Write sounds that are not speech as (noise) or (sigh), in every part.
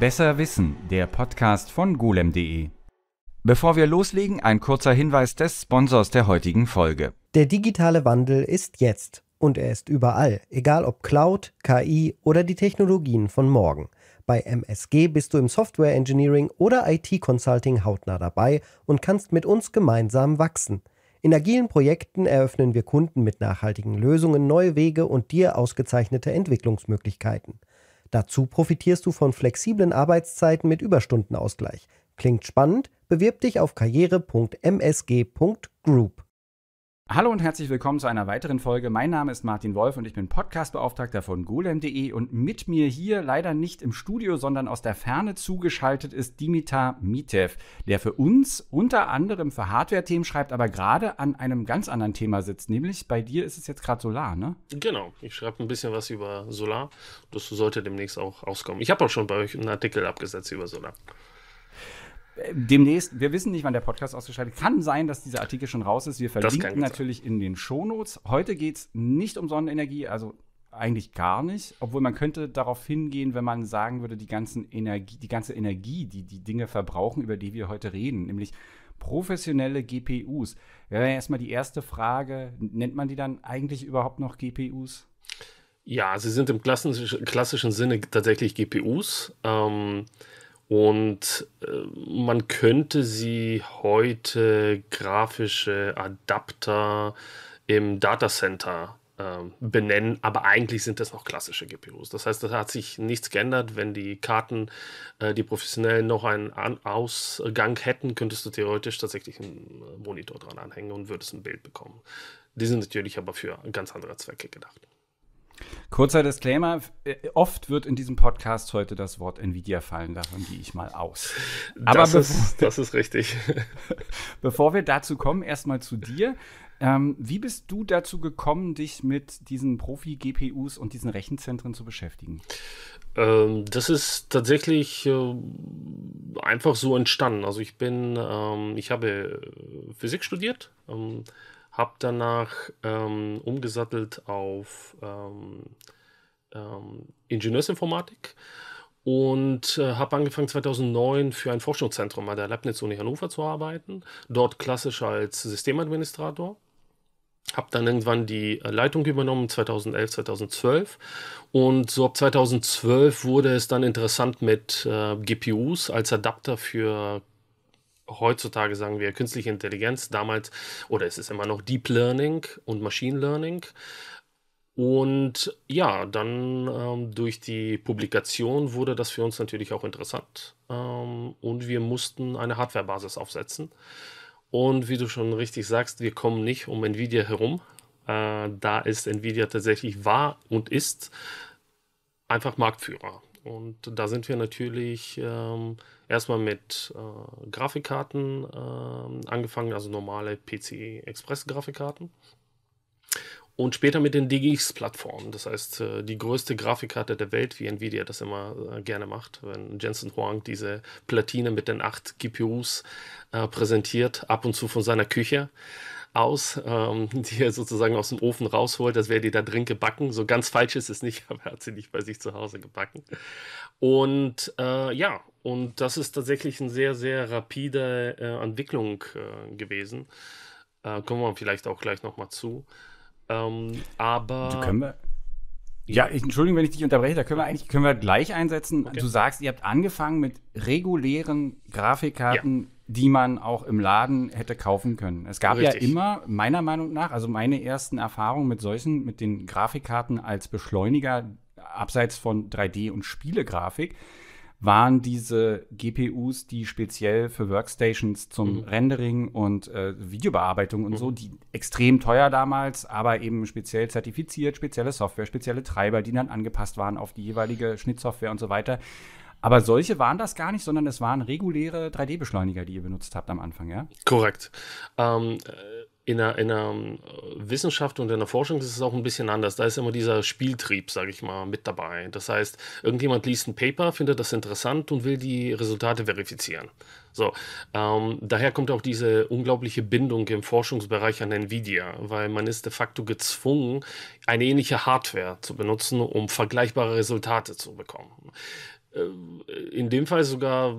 Besser Wissen, der Podcast von golem.de. Bevor wir loslegen, ein kurzer Hinweis des Sponsors der heutigen Folge. Der digitale Wandel ist jetzt und er ist überall, egal ob Cloud, KI oder die Technologien von morgen. Bei MSG bist du im Software Engineering oder IT Consulting hautnah dabei und kannst mit uns gemeinsam wachsen. In agilen Projekten eröffnen wir Kunden mit nachhaltigen Lösungen neue Wege und dir ausgezeichnete Entwicklungsmöglichkeiten. Dazu profitierst du von flexiblen Arbeitszeiten mit Überstundenausgleich. Klingt spannend? Bewirb dich auf karriere.msg.group. Hallo und herzlich willkommen zu einer weiteren Folge. Mein Name ist Martin Wolf und ich bin Podcastbeauftragter von golem.de und mit mir hier leider nicht im Studio, sondern aus der Ferne zugeschaltet ist Dimitar Mitev, der für uns unter anderem für Hardware-Themen schreibt, aber gerade an einem ganz anderen Thema sitzt, nämlich bei dir ist es jetzt gerade Solar, ne? Genau, ich schreibe ein bisschen was über Solar. Das sollte demnächst auch rauskommen. Ich habe auch schon bei euch einen Artikel abgesetzt über Solar demnächst, wir wissen nicht, wann der Podcast ausgeschaltet Kann sein, dass dieser Artikel schon raus ist. Wir verlinken natürlich sein. in den Shownotes. Heute geht es nicht um Sonnenenergie, also eigentlich gar nicht, obwohl man könnte darauf hingehen, wenn man sagen würde, die ganzen Energie, die ganze Energie, die die Dinge verbrauchen, über die wir heute reden, nämlich professionelle GPUs. Wäre ja erstmal die erste Frage, nennt man die dann eigentlich überhaupt noch GPUs? Ja, sie sind im klassischen, klassischen Sinne tatsächlich GPUs. Ähm, und äh, man könnte sie heute grafische Adapter im Datacenter äh, benennen, aber eigentlich sind das noch klassische GPUs. Das heißt, da hat sich nichts geändert. Wenn die Karten, äh, die professionellen, noch einen Ausgang hätten, könntest du theoretisch tatsächlich einen Monitor dran anhängen und würdest ein Bild bekommen. Die sind natürlich aber für ganz andere Zwecke gedacht. Kurzer Disclaimer: äh, Oft wird in diesem Podcast heute das Wort Nvidia fallen, davon gehe ich mal aus. Aber das, ist, das ist richtig. (laughs) bevor wir dazu kommen, erstmal zu dir. Ähm, wie bist du dazu gekommen, dich mit diesen Profi-GPUs und diesen Rechenzentren zu beschäftigen? Ähm, das ist tatsächlich äh, einfach so entstanden. Also ich bin, ähm, ich habe Physik studiert ähm, habe danach ähm, umgesattelt auf ähm, ähm, Ingenieursinformatik und äh, habe angefangen 2009 für ein Forschungszentrum an der Leibniz-Uni Hannover zu arbeiten, dort klassisch als Systemadministrator. Habe dann irgendwann die äh, Leitung übernommen, 2011, 2012. Und so ab 2012 wurde es dann interessant mit äh, GPUs als Adapter für heutzutage sagen wir künstliche Intelligenz, damals, oder es ist immer noch Deep Learning und Machine Learning. Und ja, dann ähm, durch die Publikation wurde das für uns natürlich auch interessant. Ähm, und wir mussten eine Hardwarebasis aufsetzen. Und wie du schon richtig sagst, wir kommen nicht um Nvidia herum. Äh, da ist Nvidia tatsächlich war und ist einfach Marktführer. Und da sind wir natürlich ähm, erstmal mit äh, Grafikkarten äh, angefangen, also normale PCI Express Grafikkarten. Und später mit den DGX-Plattformen. Das heißt, äh, die größte Grafikkarte der Welt, wie Nvidia das immer äh, gerne macht, wenn Jensen Huang diese Platine mit den acht GPUs äh, präsentiert, ab und zu von seiner Küche aus, ähm, (laughs) die er sozusagen aus dem Ofen rausholt, als wäre die da drin gebacken. So ganz falsch ist es nicht, (laughs) aber er hat sie nicht bei sich zu Hause gebacken. Und äh, ja, und das ist tatsächlich eine sehr, sehr rapide äh, Entwicklung äh, gewesen. Äh, kommen wir vielleicht auch gleich nochmal zu. Ähm, aber. Du können wir ja, ich, Entschuldigung, wenn ich dich unterbreche, da können wir eigentlich können wir gleich einsetzen. Okay. Du sagst, ihr habt angefangen mit regulären Grafikkarten, ja die man auch im Laden hätte kaufen können. Es gab Richtig. ja immer, meiner Meinung nach, also meine ersten Erfahrungen mit solchen, mit den Grafikkarten als Beschleuniger abseits von 3D und Spielegrafik, waren diese GPUs, die speziell für Workstations zum mhm. Rendering und äh, Videobearbeitung und mhm. so, die extrem teuer damals, aber eben speziell zertifiziert, spezielle Software, spezielle Treiber, die dann angepasst waren auf die jeweilige Schnittsoftware und so weiter. Aber solche waren das gar nicht, sondern es waren reguläre 3D-Beschleuniger, die ihr benutzt habt am Anfang, ja? Korrekt. Ähm, äh, in der, in der, äh, Wissenschaft und in der Forschung ist es auch ein bisschen anders. Da ist immer dieser Spieltrieb, sage ich mal, mit dabei. Das heißt, irgendjemand liest ein Paper, findet das interessant und will die Resultate verifizieren. So, ähm, daher kommt auch diese unglaubliche Bindung im Forschungsbereich an Nvidia, weil man ist de facto gezwungen, eine ähnliche Hardware zu benutzen, um vergleichbare Resultate zu bekommen. Äh, in dem Fall sogar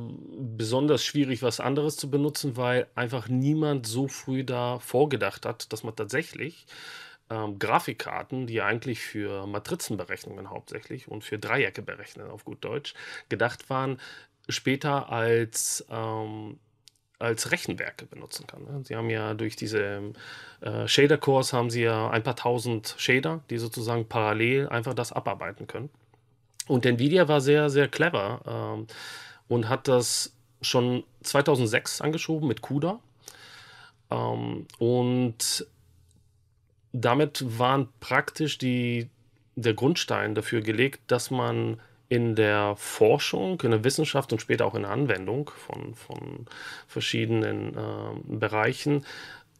besonders schwierig, was anderes zu benutzen, weil einfach niemand so früh da vorgedacht hat, dass man tatsächlich ähm, Grafikkarten, die eigentlich für Matrizenberechnungen hauptsächlich und für Dreiecke berechnen auf gut Deutsch gedacht waren, später als ähm, als Rechenwerke benutzen kann. Ne? Sie haben ja durch diese äh, Shader-Cores haben sie ja ein paar tausend Shader, die sozusagen parallel einfach das abarbeiten können. Und Nvidia war sehr, sehr clever ähm, und hat das schon 2006 angeschoben mit CUDA. Ähm, und damit waren praktisch die, der Grundstein dafür gelegt, dass man in der Forschung, in der Wissenschaft und später auch in der Anwendung von, von verschiedenen äh, Bereichen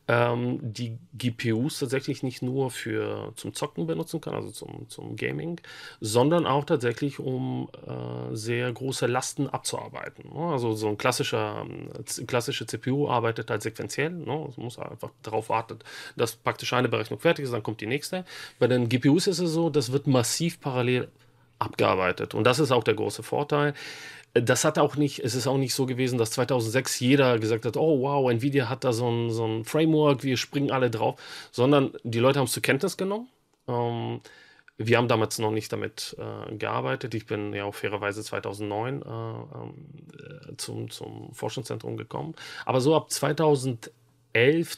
ähm, die GPUs tatsächlich nicht nur für zum Zocken benutzen kann, also zum, zum Gaming, sondern auch tatsächlich, um äh, sehr große Lasten abzuarbeiten. Ne? Also so ein klassischer, ähm, klassische CPU arbeitet halt sequenziell. Ne? Man muss einfach darauf warten, dass praktisch eine Berechnung fertig ist, dann kommt die nächste. Bei den GPUs ist es so, das wird massiv parallel abgearbeitet. Und das ist auch der große Vorteil das hat auch nicht, es ist auch nicht so gewesen, dass 2006 jeder gesagt hat, oh wow, Nvidia hat da so ein, so ein Framework, wir springen alle drauf, sondern die Leute haben es zur Kenntnis genommen. Ähm, wir haben damals noch nicht damit äh, gearbeitet. Ich bin ja auch fairerweise 2009 äh, ähm, äh, zum, zum Forschungszentrum gekommen. Aber so ab 2011,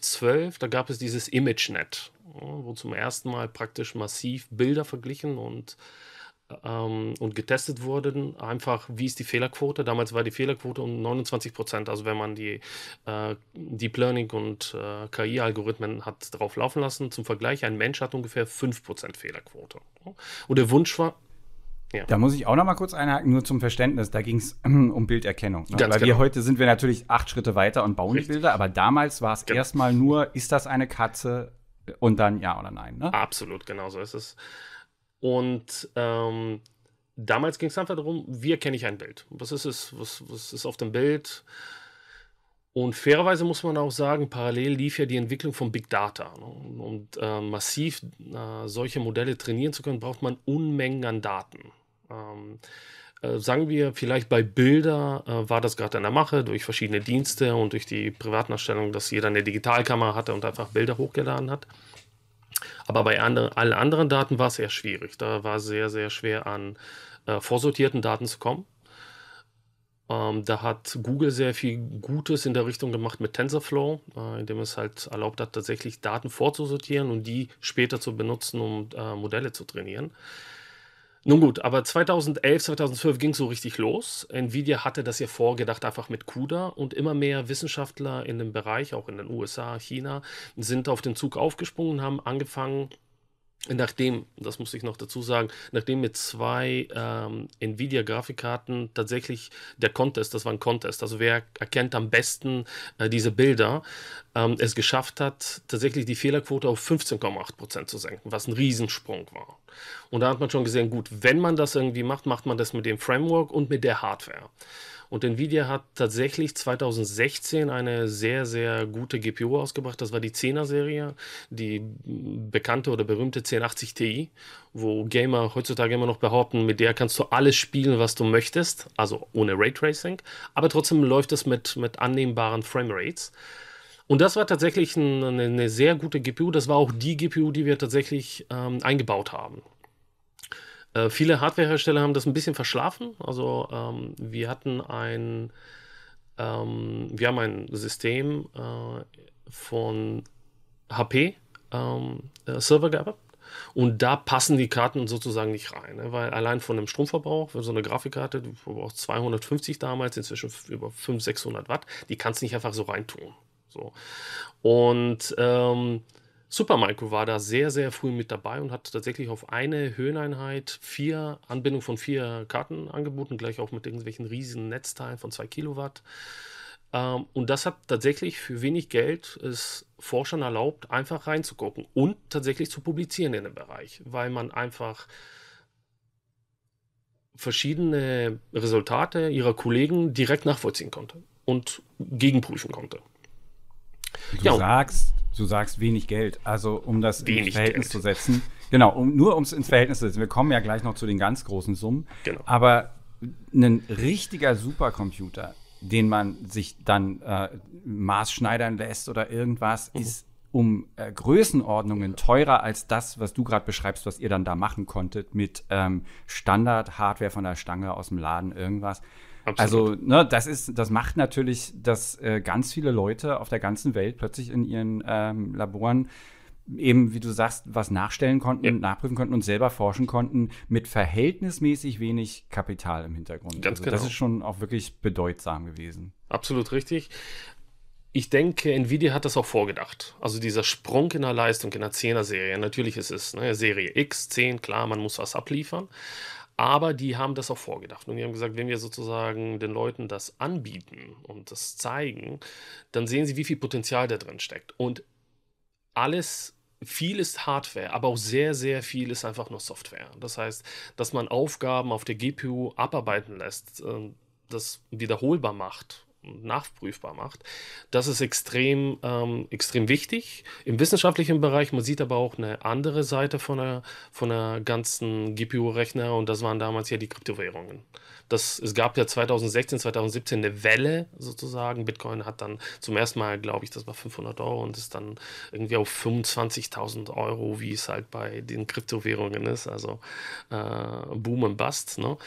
12, da gab es dieses ImageNet, wo zum ersten Mal praktisch massiv Bilder verglichen und ähm, und getestet wurden, einfach wie ist die Fehlerquote. Damals war die Fehlerquote um 29 Prozent. Also wenn man die äh, Deep Learning und äh, KI-Algorithmen hat drauf laufen lassen, zum Vergleich, ein Mensch hat ungefähr 5 Prozent Fehlerquote. Und der Wunsch war, ja. Da muss ich auch noch mal kurz einhaken, nur zum Verständnis. Da ging es (clears throat) um Bilderkennung. Ne? Weil genau. wir heute sind wir natürlich acht Schritte weiter und bauen die Bilder, aber damals war es genau. erstmal nur, ist das eine Katze und dann ja oder nein. Ne? Absolut, genau so ist es. Und ähm, damals ging es einfach darum, wie erkenne ich ein Bild? Was ist es? Was, was ist auf dem Bild? Und fairerweise muss man auch sagen, parallel lief ja die Entwicklung von Big Data. Ne? Und äh, massiv äh, solche Modelle trainieren zu können, braucht man Unmengen an Daten. Ähm, äh, sagen wir vielleicht bei Bilder äh, war das gerade in der Mache durch verschiedene Dienste und durch die Privatnachstellung, dass jeder eine Digitalkamera hatte und einfach Bilder hochgeladen hat. Aber bei andre, allen anderen Daten war es sehr schwierig. Da war es sehr, sehr schwer an äh, vorsortierten Daten zu kommen. Ähm, da hat Google sehr viel Gutes in der Richtung gemacht mit TensorFlow, äh, indem es halt erlaubt hat, tatsächlich Daten vorzusortieren und die später zu benutzen, um äh, Modelle zu trainieren. Nun gut, aber 2011, 2012 ging es so richtig los. Nvidia hatte das ja vorgedacht, einfach mit CUDA und immer mehr Wissenschaftler in dem Bereich, auch in den USA, China, sind auf den Zug aufgesprungen, und haben angefangen, nachdem, das muss ich noch dazu sagen, nachdem mit zwei ähm, Nvidia-Grafikkarten tatsächlich der Contest, das war ein Contest, also wer erkennt am besten äh, diese Bilder, ähm, es geschafft hat, tatsächlich die Fehlerquote auf 15,8% Prozent zu senken, was ein Riesensprung war. Und da hat man schon gesehen, gut, wenn man das irgendwie macht, macht man das mit dem Framework und mit der Hardware. Und Nvidia hat tatsächlich 2016 eine sehr, sehr gute GPU ausgebracht. Das war die 10er-Serie, die bekannte oder berühmte 1080 Ti, wo Gamer heutzutage immer noch behaupten, mit der kannst du alles spielen, was du möchtest, also ohne Raytracing. Aber trotzdem läuft es mit, mit annehmbaren Framerates. Und das war tatsächlich eine, eine, sehr gute GPU. Das war auch die GPU, die wir tatsächlich ähm, eingebaut haben. Äh, viele Hardwarehersteller haben das ein bisschen verschlafen. Also ähm, wir hatten ein, ähm, wir haben ein System äh, von HP ähm, äh, Server gehabt. Und da passen die Karten sozusagen nicht rein, ne? weil allein von dem Stromverbrauch, für so eine Grafikkarte, du brauchst 250 damals, inzwischen über 500, 600 Watt, die kannst du nicht einfach so reintun. So. Und ähm, Super Maiko war da sehr, sehr früh mit dabei und hat tatsächlich auf eine Höheneinheit vier Anbindung von vier Karten angeboten, gleich auch mit irgendwelchen riesen Netzteilen von zwei Kilowatt. Ähm, und das hat tatsächlich für wenig Geld es Forschern erlaubt, einfach reinzugucken und tatsächlich zu publizieren in dem Bereich, weil man einfach verschiedene Resultate ihrer Kollegen direkt nachvollziehen konnte und gegenprüfen konnte. Du ja, sagst, du sagst wenig Geld. Also um das wenig ins Verhältnis Geld. zu setzen. Genau, um, nur um es ins Verhältnis zu setzen. Wir kommen ja gleich noch zu den ganz großen Summen. Genau. Aber ein richtiger Supercomputer, den man sich dann äh, maßschneidern lässt oder irgendwas, mhm. ist um äh, Größenordnungen teurer als das, was du gerade beschreibst, was ihr dann da machen konntet mit ähm, Standard-Hardware von der Stange aus dem Laden, irgendwas. Absolut. Also, ne, das ist, das macht natürlich, dass äh, ganz viele Leute auf der ganzen Welt plötzlich in ihren ähm, Laboren eben, wie du sagst, was nachstellen konnten, ja. nachprüfen konnten und selber forschen konnten, mit verhältnismäßig wenig Kapital im Hintergrund. Ganz also, genau. Das ist schon auch wirklich bedeutsam gewesen. Absolut richtig. Ich denke, Nvidia hat das auch vorgedacht. Also dieser Sprung in der Leistung in der 10er-Serie. Natürlich ist es ne, Serie X, 10, klar, man muss was abliefern. Aber die haben das auch vorgedacht. Und die haben gesagt, wenn wir sozusagen den Leuten das anbieten und das zeigen, dann sehen sie, wie viel Potenzial da drin steckt. Und alles viel ist Hardware, aber auch sehr, sehr viel ist einfach nur Software. Das heißt, dass man Aufgaben auf der GPU abarbeiten lässt, ähm, das wiederholbar macht nachprüfbar macht. Das ist extrem, ähm, extrem wichtig im wissenschaftlichen Bereich. Man sieht aber auch eine andere Seite von der, von der ganzen GPU-Rechner und das waren damals ja die Kryptowährungen. Das, es gab ja 2016, 2017 eine Welle sozusagen. Bitcoin hat dann zum ersten Mal, glaube ich, das war 500 Euro und ist dann irgendwie auf 25.000 Euro, wie es halt bei den Kryptowährungen ist. Also äh, Boom und Bust. Ne?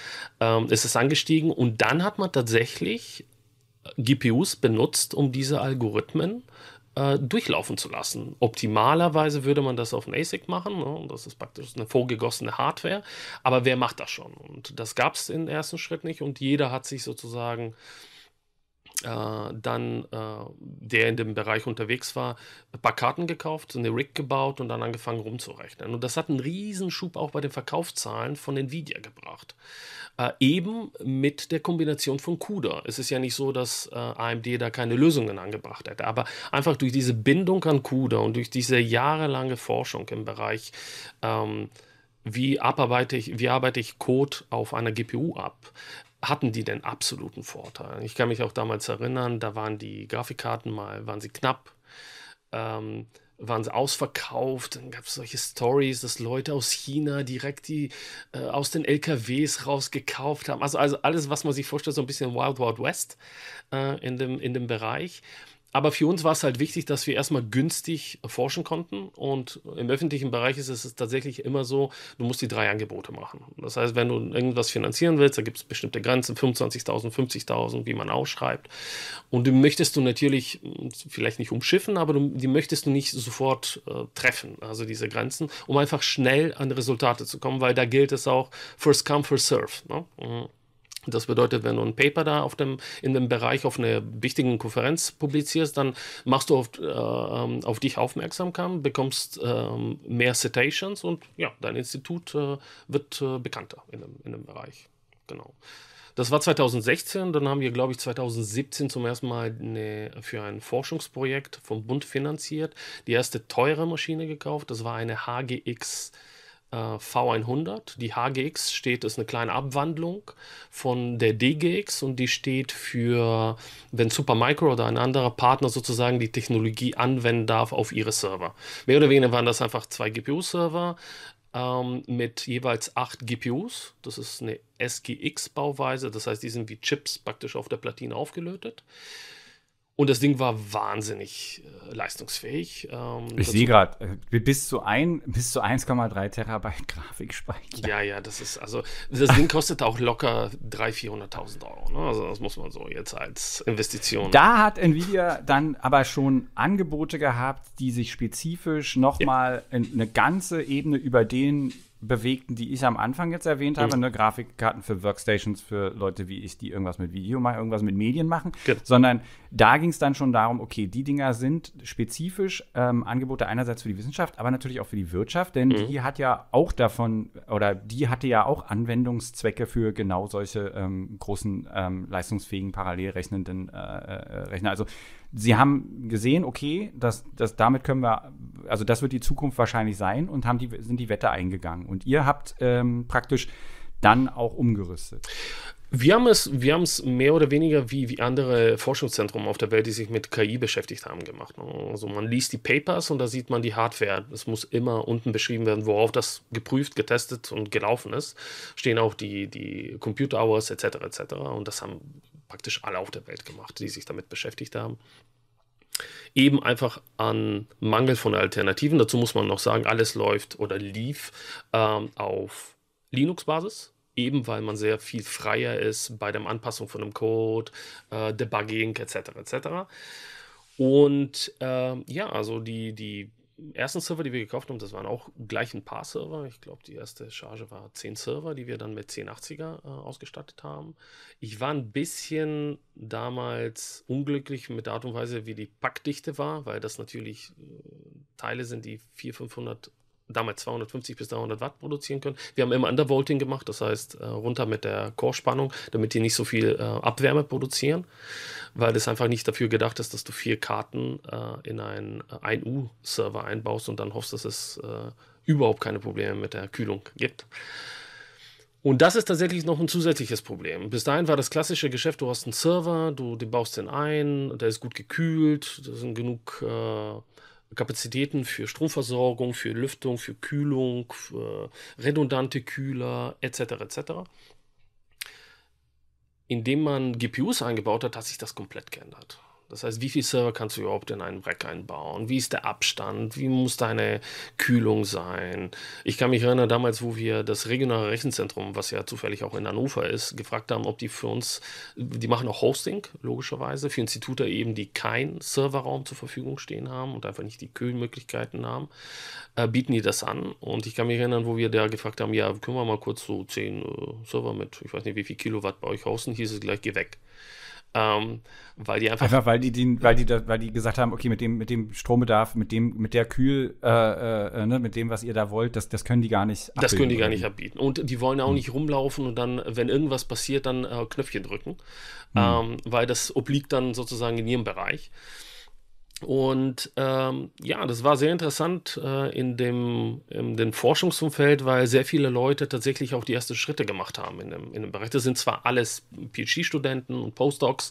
Ähm, ist es angestiegen und dann hat man tatsächlich GPUs benutzt, um diese Algorithmen äh, durchlaufen zu lassen. Optimalerweise würde man das auf ein ASIC machen, ne? das ist praktisch eine vorgegossene Hardware, aber wer macht das schon? Und das gab es im ersten Schritt nicht und jeder hat sich sozusagen äh, dann äh, der in dem Bereich unterwegs war, ein paar Karten gekauft, eine Rig gebaut und dann angefangen rumzurechnen. Und das hat einen Riesenschub auch bei den Verkaufszahlen von Nvidia gebracht. Äh, eben mit der Kombination von CUDA. Es ist ja nicht so, dass AMD da keine Lösungen angebracht hätte, aber einfach durch diese Bindung an CUDA und durch diese jahrelange Forschung im Bereich ähm, wie, abarbeite ich, wie arbeite ich Code auf einer GPU ab? hatten die denn absoluten Vorteil? Ich kann mich auch damals erinnern, da waren die Grafikkarten mal, waren sie knapp, ähm, waren sie ausverkauft, dann gab es solche Stories, dass Leute aus China direkt die äh, aus den LKWs rausgekauft haben. Also, also alles, was man sich vorstellt, so ein bisschen Wild Wild West äh, in, dem, in dem Bereich. Aber für uns war es halt wichtig, dass wir erstmal günstig forschen konnten. Und im öffentlichen Bereich ist es tatsächlich immer so, du musst die drei Angebote machen. Das heißt, wenn du irgendwas finanzieren willst, da gibt es bestimmte Grenzen, 25.000, 50.000, wie man ausschreibt. Und die möchtest du natürlich hm, vielleicht nicht umschiffen, aber du, die möchtest du nicht sofort äh, treffen, also diese Grenzen, um einfach schnell an Resultate zu kommen, weil da gilt es auch, first come, first serve. Ne? Mhm. Das bedeutet, wenn du ein Paper da auf dem, in dem Bereich auf einer wichtigen Konferenz publizierst, dann machst du auf, äh, ähm, auf dich Aufmerksamkeit, bekommst äh, mehr Citations und ja, dein Institut äh, wird äh, bekannter in dem, in dem Bereich. Genau. Das war 2016, dann haben wir, glaube ich, 2017 zum ersten Mal eine, für ein Forschungsprojekt vom Bund finanziert die erste teure Maschine gekauft. Das war eine HGX äh, V100. Die HGX steht, ist eine kleine Abwandlung von der DGX und die steht für, wenn Supermicro oder ein anderer Partner sozusagen die Technologie anwenden darf auf ihre Server. Mehr oder weniger waren das einfach zwei GPU-Server ähm, mit jeweils acht GPUs. Das ist eine SGX-Bauweise, das heißt, die sind wie Chips praktisch auf der Platine aufgelötet. Und das Ding war wahnsinnig äh, leistungsfähig. Ähm, ich sehe gerade, äh, bis zu, zu 1,3 Terabyte (laughs) Grafikspeicher. Ja, ja, das ist, also das Ding kostet auch locker 300.000, 400.000 Euro. Ne? Also das muss man so jetzt als Investition. Da hat Nvidia dann aber schon Angebote gehabt, die sich spezifisch nochmal ja. in, eine ganze Ebene über den bewegten, die ich am Anfang jetzt erwähnt habe, mhm. ne, Grafikkarten für Workstations, für Leute wie ich, die irgendwas mit Video machen, irgendwas mit Medien machen, genau. sondern da ging es dann schon darum, okay, die Dinger sind spezifisch ähm, Angebote einerseits für die Wissenschaft, aber natürlich auch für die Wirtschaft, denn mhm. die hat ja auch davon oder die hatte ja auch Anwendungszwecke für genau solche ähm, großen ähm, leistungsfähigen parallel rechnenden äh, äh, äh Rechner. Also sie haben gesehen, okay, das, das, damit können wir, also das wird die Zukunft wahrscheinlich sein und haben die, sind die Wette eingegangen. Und ihr habt ähm, praktisch dann auch umgerüstet. Wir haben es, wir haben es mehr oder weniger wie, wie andere Forschungszentren auf der Welt, die sich mit KI beschäftigt haben, gemacht. Also man liest die Papers und da sieht man die Hardware. Es muss immer unten beschrieben werden, worauf das geprüft, getestet und gelaufen ist. Stehen auch die, die Computer Hours etc. etc. Und das haben praktisch alle auf der Welt gemacht, die sich damit beschäftigt haben. Eben einfach an Mangel von Alternativen. Dazu muss man noch sagen, alles läuft oder lief ähm, auf Linux-Basis eben weil man sehr viel freier ist bei der Anpassung von einem Code, äh, Debugging etc. etc. Und äh, ja, also die, die ersten Server, die wir gekauft haben, das waren auch gleich ein paar Server. Ich glaube, die erste Charge war 10 Server, die wir dann mit 1080er äh, ausgestattet haben. Ich war ein bisschen damals unglücklich mit der Art und Weise, wie die Packdichte war, weil das natürlich äh, Teile sind, die 400, 500 damals 250 bis 300 Watt produzieren können. Wir haben immer Undervolting gemacht, das heißt äh, runter mit der Core-Spannung, damit die nicht so viel äh, Abwärme produzieren weil es einfach nicht dafür gedacht ist, dass du vier Karten äh, in einen äh, 1U-Server einbaust und dann hoffst, dass es äh, überhaupt keine Probleme mit der Kühlung gibt. Und das ist tatsächlich noch ein zusätzliches Problem. Bis dahin war das klassische Geschäft, du hast einen Server, du den baust den ein, der ist gut gekühlt, da sind genug äh, Kapazitäten für Stromversorgung, für Lüftung, für Kühlung, für redundante Kühler etc. etc indem man GPUs eingebaut hat, hat sich das komplett geändert. Das heißt, wie viele Server kannst du überhaupt in einen Rack einbauen? Wie ist der Abstand? Wie muss deine Kühlung sein? Ich kann mich erinnern, damals, wo wir das regionale Rechenzentrum, was ja zufällig auch in Hannover ist, gefragt haben, ob die für uns, die machen auch Hosting, logischerweise, für Institute eben, die keinen Serverraum zur Verfügung stehen haben und einfach nicht die Kühlmöglichkeiten haben, äh, bieten die das an. Und ich kann mich erinnern, wo wir da gefragt haben, ja, können wir mal kurz so zehn äh, Server mit, ich weiß nicht, wie viel Kilowatt bei euch hausen, hieß es gleich, geh weg. Ähm, weil die einfach. Einfach weil die, die weil die, da, weil die gesagt haben, okay, mit dem, mit dem Strombedarf, mit dem, mit der Kühl, äh, äh, äh ne, mit dem, was ihr da wollt, das, das können die gar nicht abbilden. Das können die gar nicht abbieten. Und die wollen auch hm. nicht rumlaufen und dann, wenn irgendwas passiert, dann äh, Knöpfchen drücken. Hm. Ähm, weil das obliegt dann sozusagen in ihrem Bereich. Und ähm, ja, das war sehr interessant äh, in, dem, in dem Forschungsumfeld, weil sehr viele Leute tatsächlich auch die ersten Schritte gemacht haben in dem, in dem Bereich. Das sind zwar alles PhD-Studenten und Postdocs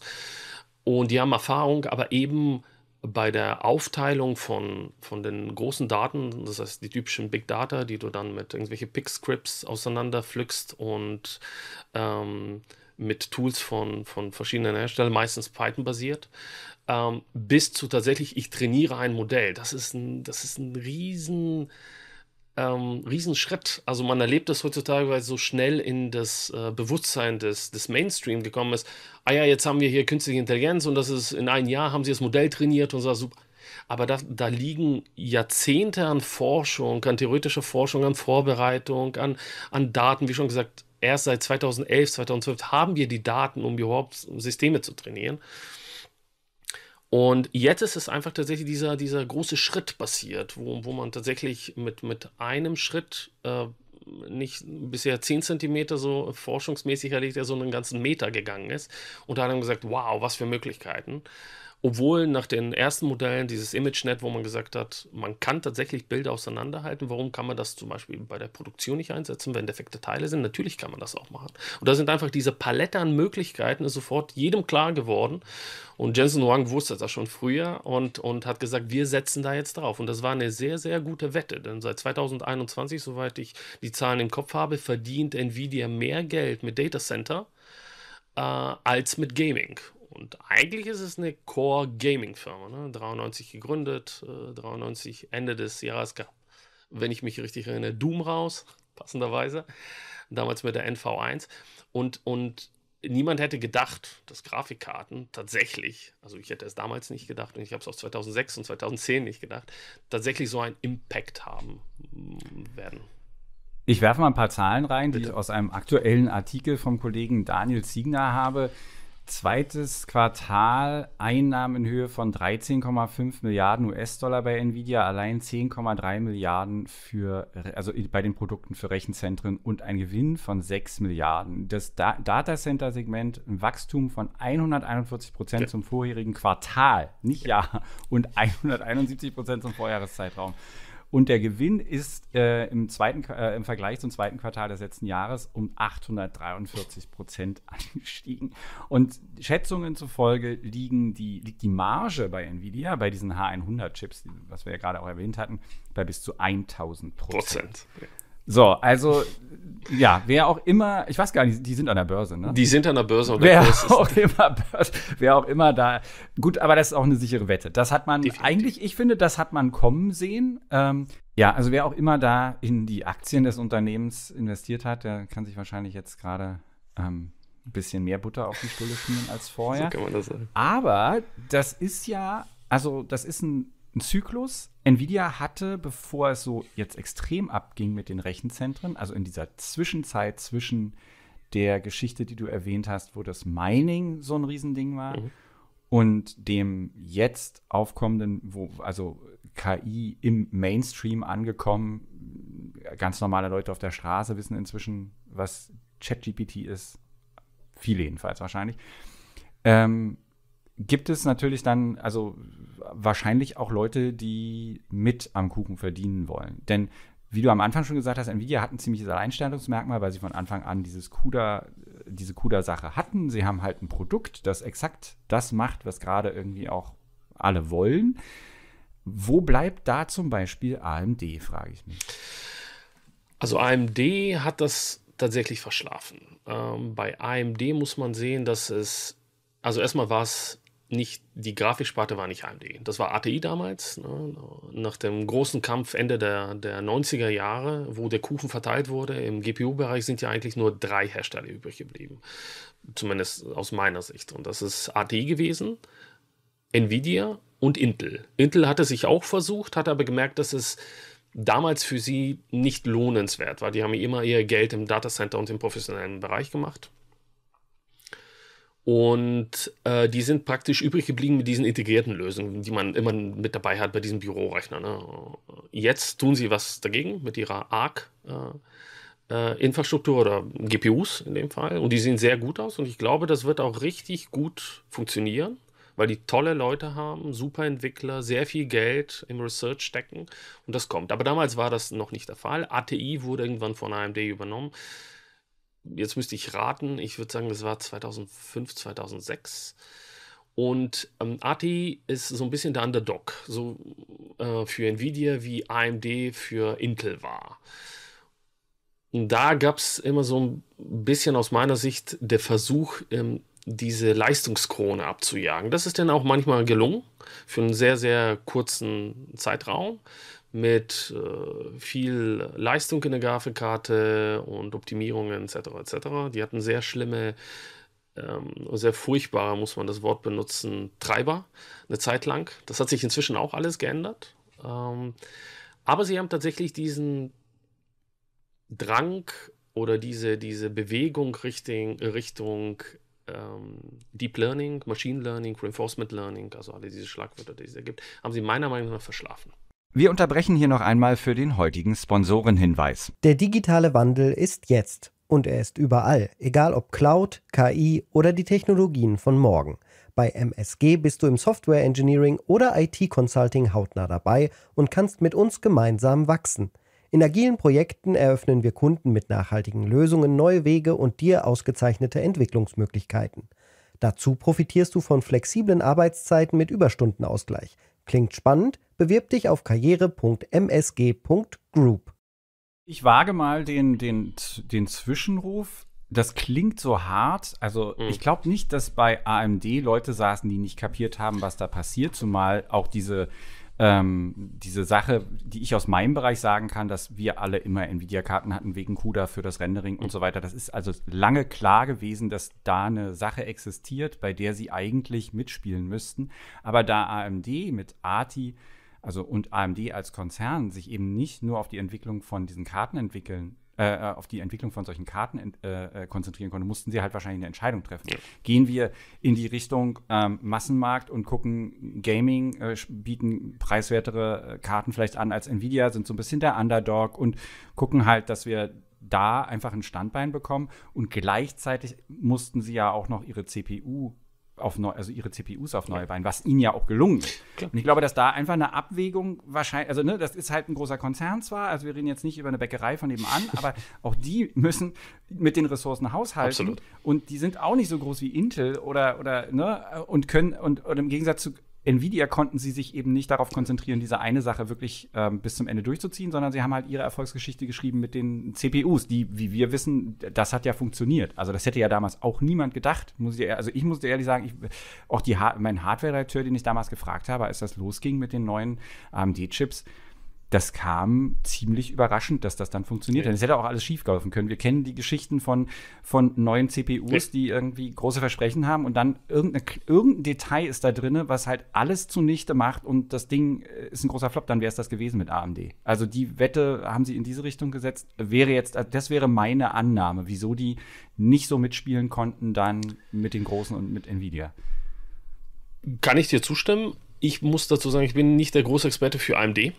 und die haben Erfahrung, aber eben bei der Aufteilung von, von den großen Daten, das heißt die typischen Big Data, die du dann mit irgendwelchen Pick-Scripts auseinanderpflückst und ähm, mit Tools von, von verschiedenen Herstellern, meistens Python-basiert, ähm, bis zu tatsächlich, ich trainiere ein Modell. Das ist ein, das ist ein riesen, ähm, Riesenschritt. Also man erlebt das heutzutage, weil es so schnell in das äh, Bewusstsein des, des Mainstream gekommen ist. Ah ja, jetzt haben wir hier künstliche Intelligenz und das ist in einem Jahr haben sie das Modell trainiert und so super. Aber da, da liegen Jahrzehnte an Forschung, an theoretischer Forschung, an Vorbereitung, an, an Daten. Wie schon gesagt, erst seit 2011, 2012 haben wir die Daten, um überhaupt Systeme zu trainieren. Und jetzt ist es einfach tatsächlich dieser, dieser große Schritt passiert, wo, wo man tatsächlich mit, mit einem Schritt äh, nicht bisher 10 Zentimeter so forschungsmäßig erlegt, er so einen ganzen Meter gegangen ist und da hat dann gesagt, wow, was für Möglichkeiten. Obwohl nach den ersten Modellen dieses ImageNet, wo man gesagt hat, man kann tatsächlich Bilder auseinanderhalten, warum kann man das zum Beispiel bei der Produktion nicht einsetzen, wenn defekte Teile sind? Natürlich kann man das auch machen. Und da sind einfach diese Palette an Möglichkeiten ist sofort jedem klar geworden. Und Jensen Wang wusste das schon früher und, und hat gesagt, wir setzen da jetzt drauf. Und das war eine sehr, sehr gute Wette, denn seit 2021, soweit ich die Zahlen im Kopf habe, verdient Nvidia mehr Geld mit Data Center äh, als mit Gaming. Und eigentlich ist es eine Core Gaming Firma, ne? 93 gegründet, äh, 93 Ende des Jahres gab, wenn ich mich richtig erinnere, Doom raus, (laughs) passenderweise, damals mit der NV1 und und Niemand hätte gedacht, dass Grafikkarten tatsächlich, also ich hätte es damals nicht gedacht und ich habe es auch 2006 und 2010 nicht gedacht, tatsächlich so einen Impact haben mm, werden. Ich werfe mal ein paar Zahlen rein, Bitte. die ich aus einem aktuellen Artikel vom Kollegen Daniel Ziegner habe zweites Quartal Einnahmen in Höhe von 13,5 Milliarden US-Dollar bei Nvidia, allein 10,3 Milliarden für, also bei den Produkten für Rechenzentren und ein Gewinn von 6 Milliarden. Das da Datacenter-Segment ein Wachstum von 141 Prozent ja. zum vorherigen Quartal, nicht Jahr, und 171 Prozent zum Vorjahreszeitraum. Und der Gewinn ist äh, im, zweiten, äh, im Vergleich zum zweiten Quartal des letzten Jahres um 843 Prozent (laughs) angestiegen. Und Schätzungen zufolge liegen die, liegt die Marge bei Nvidia, bei diesen H100-Chips, was wir ja gerade auch erwähnt hatten, bei bis zu 1000 Prozent. Prozent. So, also ja, wer auch immer, ich weiß gar nicht, die sind an der Börse, ne? Die sind an der Börse oder wer auch immer, wer auch immer da. Gut, aber das ist auch eine sichere Wette. Das hat man Definitiv. eigentlich, ich finde, das hat man kommen sehen. Ähm, ja, also wer auch immer da in die Aktien des Unternehmens investiert hat, der kann sich wahrscheinlich jetzt gerade ähm, ein bisschen mehr Butter auf die Stulle schmieren als vorher. So kann man das sagen. Aber das ist ja, also das ist ein ein Zyklus. Nvidia hatte, bevor es so jetzt extrem abging mit den Rechenzentren, also in dieser Zwischenzeit zwischen der Geschichte, die du erwähnt hast, wo das Mining so ein Riesending war, mhm. und dem jetzt aufkommenden, wo also KI im Mainstream angekommen, ganz normale Leute auf der Straße wissen inzwischen, was ChatGPT ist, viele jedenfalls wahrscheinlich. Ähm, gibt es natürlich dann, also wahrscheinlich auch Leute, die mit am Kuchen verdienen wollen. Denn wie du am Anfang schon gesagt hast, Nvidia hat ein ziemliches Alleinstellungsmerkmal, weil sie von Anfang an dieses CUDA, diese CUDA-Sache hatten. Sie haben halt ein Produkt, das exakt das macht, was gerade irgendwie auch alle wollen. Wo bleibt da zum Beispiel AMD, frage ich mich. Also AMD hat das tatsächlich verschlafen. Ähm, bei AMD muss man sehen, dass es, also erstmal war es nicht, die Grafiksparte war nicht AMD. Das war ATI damals. Ne? Nach dem großen Kampf Ende der, der 90er Jahre, wo der Kuchen verteilt wurde, im GPU-Bereich sind ja eigentlich nur drei Hersteller übrig geblieben. Zumindest aus meiner Sicht. Und das ist ATI gewesen, Nvidia und Intel. Intel hatte sich auch versucht, hat aber gemerkt, dass es damals für sie nicht lohnenswert war. Die haben immer ihr Geld im Datacenter und im professionellen Bereich gemacht. Und äh, die sind praktisch übrig geblieben mit diesen integrierten Lösungen, die man immer mit dabei hat bei diesem Bürorechner. Ne? Jetzt tun sie was dagegen mit ihrer ARC. Äh, äh Infrastruktur oder GPUs in dem Fall. Und die sehen sehr gut aus und ich glaube, das wird auch richtig gut funktionieren, weil die tolle Leute haben, super Entwickler, sehr viel Geld im Research stecken und das kommt. Aber damals war das noch nicht der Fall. ATI wurde irgendwann von AMD übernommen jetzt müsste ich raten, ich würde sagen, das war 2005, 2006. Und ähm, ATI ist so ein bisschen der Underdog, so äh, für Nvidia wie AMD für Intel war. Und da gab es immer so ein bisschen aus meiner Sicht der Versuch, ähm, diese Leistungskrone abzujagen. Das ist dann auch manchmal gelungen für einen sehr, sehr kurzen Zeitraum mit äh, viel Leistung in der Grafikkarte und Optimierungen etc. etc. Die hatten sehr schlimme, ähm, sehr furchtbare, muss man das Wort benutzen, Treiber eine Zeit lang. Das hat sich inzwischen auch alles geändert. Ähm, aber sie haben tatsächlich diesen Drang oder diese, diese Bewegung Richtung, Richtung ähm, Deep Learning, Machine Learning, Reinforcement Learning, also alle diese Schlagwörter, die es da gibt, haben sie meiner Meinung nach verschlafen. Wir unterbrechen hier noch einmal für den heutigen Sponsorenhinweis. Der digitale Wandel ist jetzt und er ist überall, egal ob Cloud, KI oder die Technologien von morgen. Bei MSG bist du im Software Engineering oder IT Consulting hautnah dabei und kannst mit uns gemeinsam wachsen. In agilen Projekten eröffnen wir Kunden mit nachhaltigen Lösungen neue Wege und dir ausgezeichnete Entwicklungsmöglichkeiten. Dazu profitierst du von flexiblen Arbeitszeiten mit Überstundenausgleich, Klingt spannend? Bewirb dich auf karriere.msg.group. Ich wage mal den, den, den Zwischenruf. Das klingt so hart. Also, mhm. ich glaube nicht, dass bei AMD Leute saßen, die nicht kapiert haben, was da passiert, zumal auch diese ähm, diese Sache, die ich aus meinem Bereich sagen kann, dass wir alle immer Nvidia-Karten hatten wegen CUDA für das Rendering und so weiter. Das ist also lange klar gewesen, dass da eine Sache existiert, bei der sie eigentlich mitspielen müssten. Aber da AMD mit ATI also und AMD als Konzern sich eben nicht nur auf die Entwicklung von diesen Karten entwickeln äh, äh, auf die Entwicklung von solchen Karten äh, äh, konzentrieren konnte, mussten sie halt wahrscheinlich eine Entscheidung treffen. Gehen wir in die Richtung ähm, Massenmarkt und gucken Gaming, äh, bieten preiswertere äh, Karten vielleicht an als Nvidia, sind so ein bisschen der Underdog und gucken halt, dass wir da einfach ein Standbein bekommen und gleichzeitig mussten sie ja auch noch ihre CPU auf neu, also ihre CPUs auf neue Beine, was ihnen ja auch gelungen ist. Klar. Und ich glaube, dass da einfach eine Abwägung wahrscheinlich, also ne, das ist halt ein großer Konzern zwar, also wir reden jetzt nicht über eine Bäckerei von nebenan, (laughs) aber auch die müssen mit den Ressourcen haushalten. Absolut. Und die sind auch nicht so groß wie Intel oder, oder ne, und können, und, und im Gegensatz zu Nvidia konnten sie sich eben nicht darauf konzentrieren, diese eine Sache wirklich ähm, bis zum Ende durchzuziehen, sondern sie haben halt ihre Erfolgsgeschichte geschrieben mit den CPUs, die, wie wir wissen, das hat ja funktioniert. Also das hätte ja damals auch niemand gedacht. Muss ich, also ich musste ehrlich sagen, ich, auch die, mein Hardware-Redakteur, den ich damals gefragt habe, als das losging mit den neuen AMD-Chips, ähm, das kam ziemlich überraschend, dass das dann funktioniert. Ja. es hätte auch alles schief können. Wir kennen die Geschichten von, von neuen CPUs, die irgendwie große Versprechen haben und dann irgendein Detail ist da drin, was halt alles zunichte macht und das Ding äh, ist ein großer Flop, dann wäre es das gewesen mit AMD. Also die Wette haben sie in diese Richtung gesetzt. Wäre jetzt, äh, das wäre meine Annahme, wieso die nicht so mitspielen konnten dann mit den Großen und mit Nvidia. Kann ich dir zustimmen? Ich muss dazu sagen, ich bin nicht der große Experte für AMD.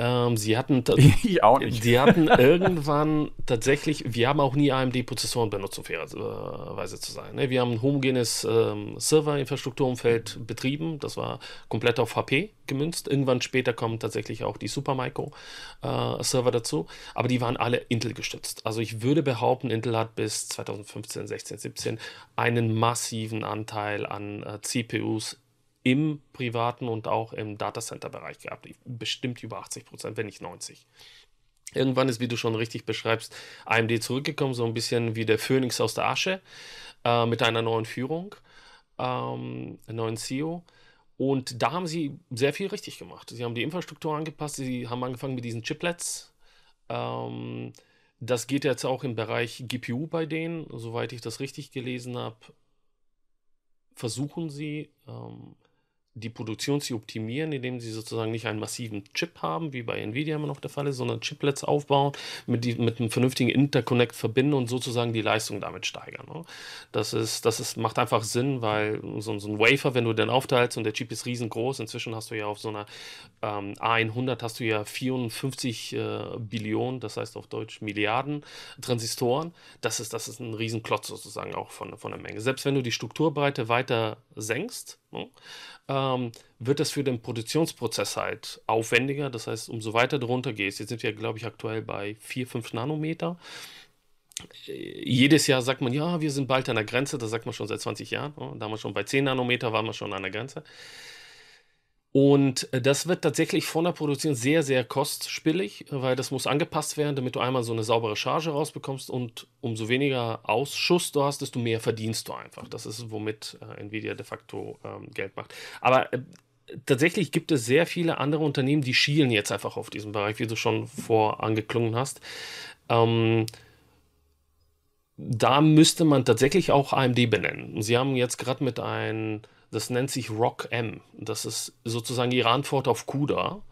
Ähm, sie hatten (laughs) ich auch nicht. Sie hatten irgendwann tatsächlich, wir haben auch nie AMD-Prozessoren benutzt, um fairerweise zu sein. Ne? Wir haben ein homogenes ähm, Server-Infrastrukturumfeld betrieben. Das war komplett auf HP gemünzt. Irgendwann später kommen tatsächlich auch die Supermicro-Server äh, dazu. Aber die waren alle Intel gestützt. Also ich würde behaupten, Intel hat bis 2015, 16, 17 einen massiven Anteil an äh, CPUs im privaten und auch im Datacenter-Bereich gehabt. Bestimmt über 80 Prozent, wenn nicht 90. Irgendwann ist, wie du schon richtig beschreibst, AMD zurückgekommen, so ein bisschen wie der Phönix aus der Asche, äh, mit einer neuen Führung, ähm, neuen CEO. Und da haben sie sehr viel richtig gemacht. Sie haben die Infrastruktur angepasst, sie haben angefangen mit diesen Chiplets. Ähm, das geht jetzt auch im Bereich GPU bei denen, soweit ich das richtig gelesen habe. Versuchen sie, ähm, die Produktion zu optimieren, indem sie sozusagen nicht einen massiven Chip haben, wie bei Nvidia immer noch der Fall ist, sondern Chiplets aufbauen, mit, die, mit einem vernünftigen Interconnect verbinden und sozusagen die Leistung damit steigern. Ne? Das, ist, das ist, macht einfach Sinn, weil so, so ein Wafer, wenn du den aufteilst und der Chip ist riesengroß, inzwischen hast du ja auf so einer ähm, A100 hast du ja 54 äh, Billionen, das heißt auf Deutsch Milliarden Transistoren. Das ist, das ist ein Riesenklotz sozusagen auch von, von der Menge. Selbst wenn du die Strukturbreite weiter senkst, ne, ähm, wird das für den Produktionsprozess halt aufwendiger. Das heißt, umso weiter drunter gehst, jetzt sind wir, glaube ich, aktuell bei 4, 5 Nanometer. Äh, jedes Jahr sagt man, ja, wir sind bald an der Grenze, das sagt man schon seit 20 Jahren. Ne? Damals schon bei 10 Nanometer waren wir schon an der Grenze. Und äh, das wird tatsächlich von der Produktion sehr, sehr kostspielig, weil das muss angepasst werden, damit du einmal so eine saubere Charge rausbekommst und umso weniger Ausschuss du hast, desto mehr verdienst du einfach. Das ist, womit äh, Nvidia de facto ähm, Geld macht. Aber äh, tatsächlich gibt es sehr viele andere Unternehmen, die schielen jetzt einfach auf diesem Bereich, wie du schon vor angeklungen hast. Ähm, da müsste man tatsächlich auch AMD benennen. Sie haben jetzt gerade mit einem das nennt sich Rock M. Das ist sozusagen ihre Antwort auf CUDA.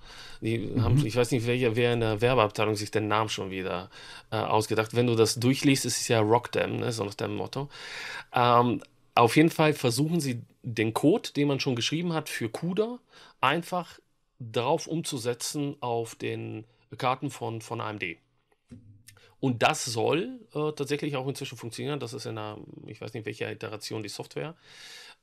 Die mhm. ich weiß nicht, wer, wer, in der Werbeabteilung sich den Namen schon wieder äh, ausgedacht. Wenn du das durchliest, ist es ja Rock Them, ne? so nach dem Motto. Ähm, auf jeden Fall versuchen sie den Code, den man schon geschrieben hat für CUDA, einfach darauf umzusetzen auf den Karten von, von AMD. Und das soll äh, tatsächlich auch inzwischen funktionieren. Das ist in einer, ich weiß nicht, welcher Iteration die Software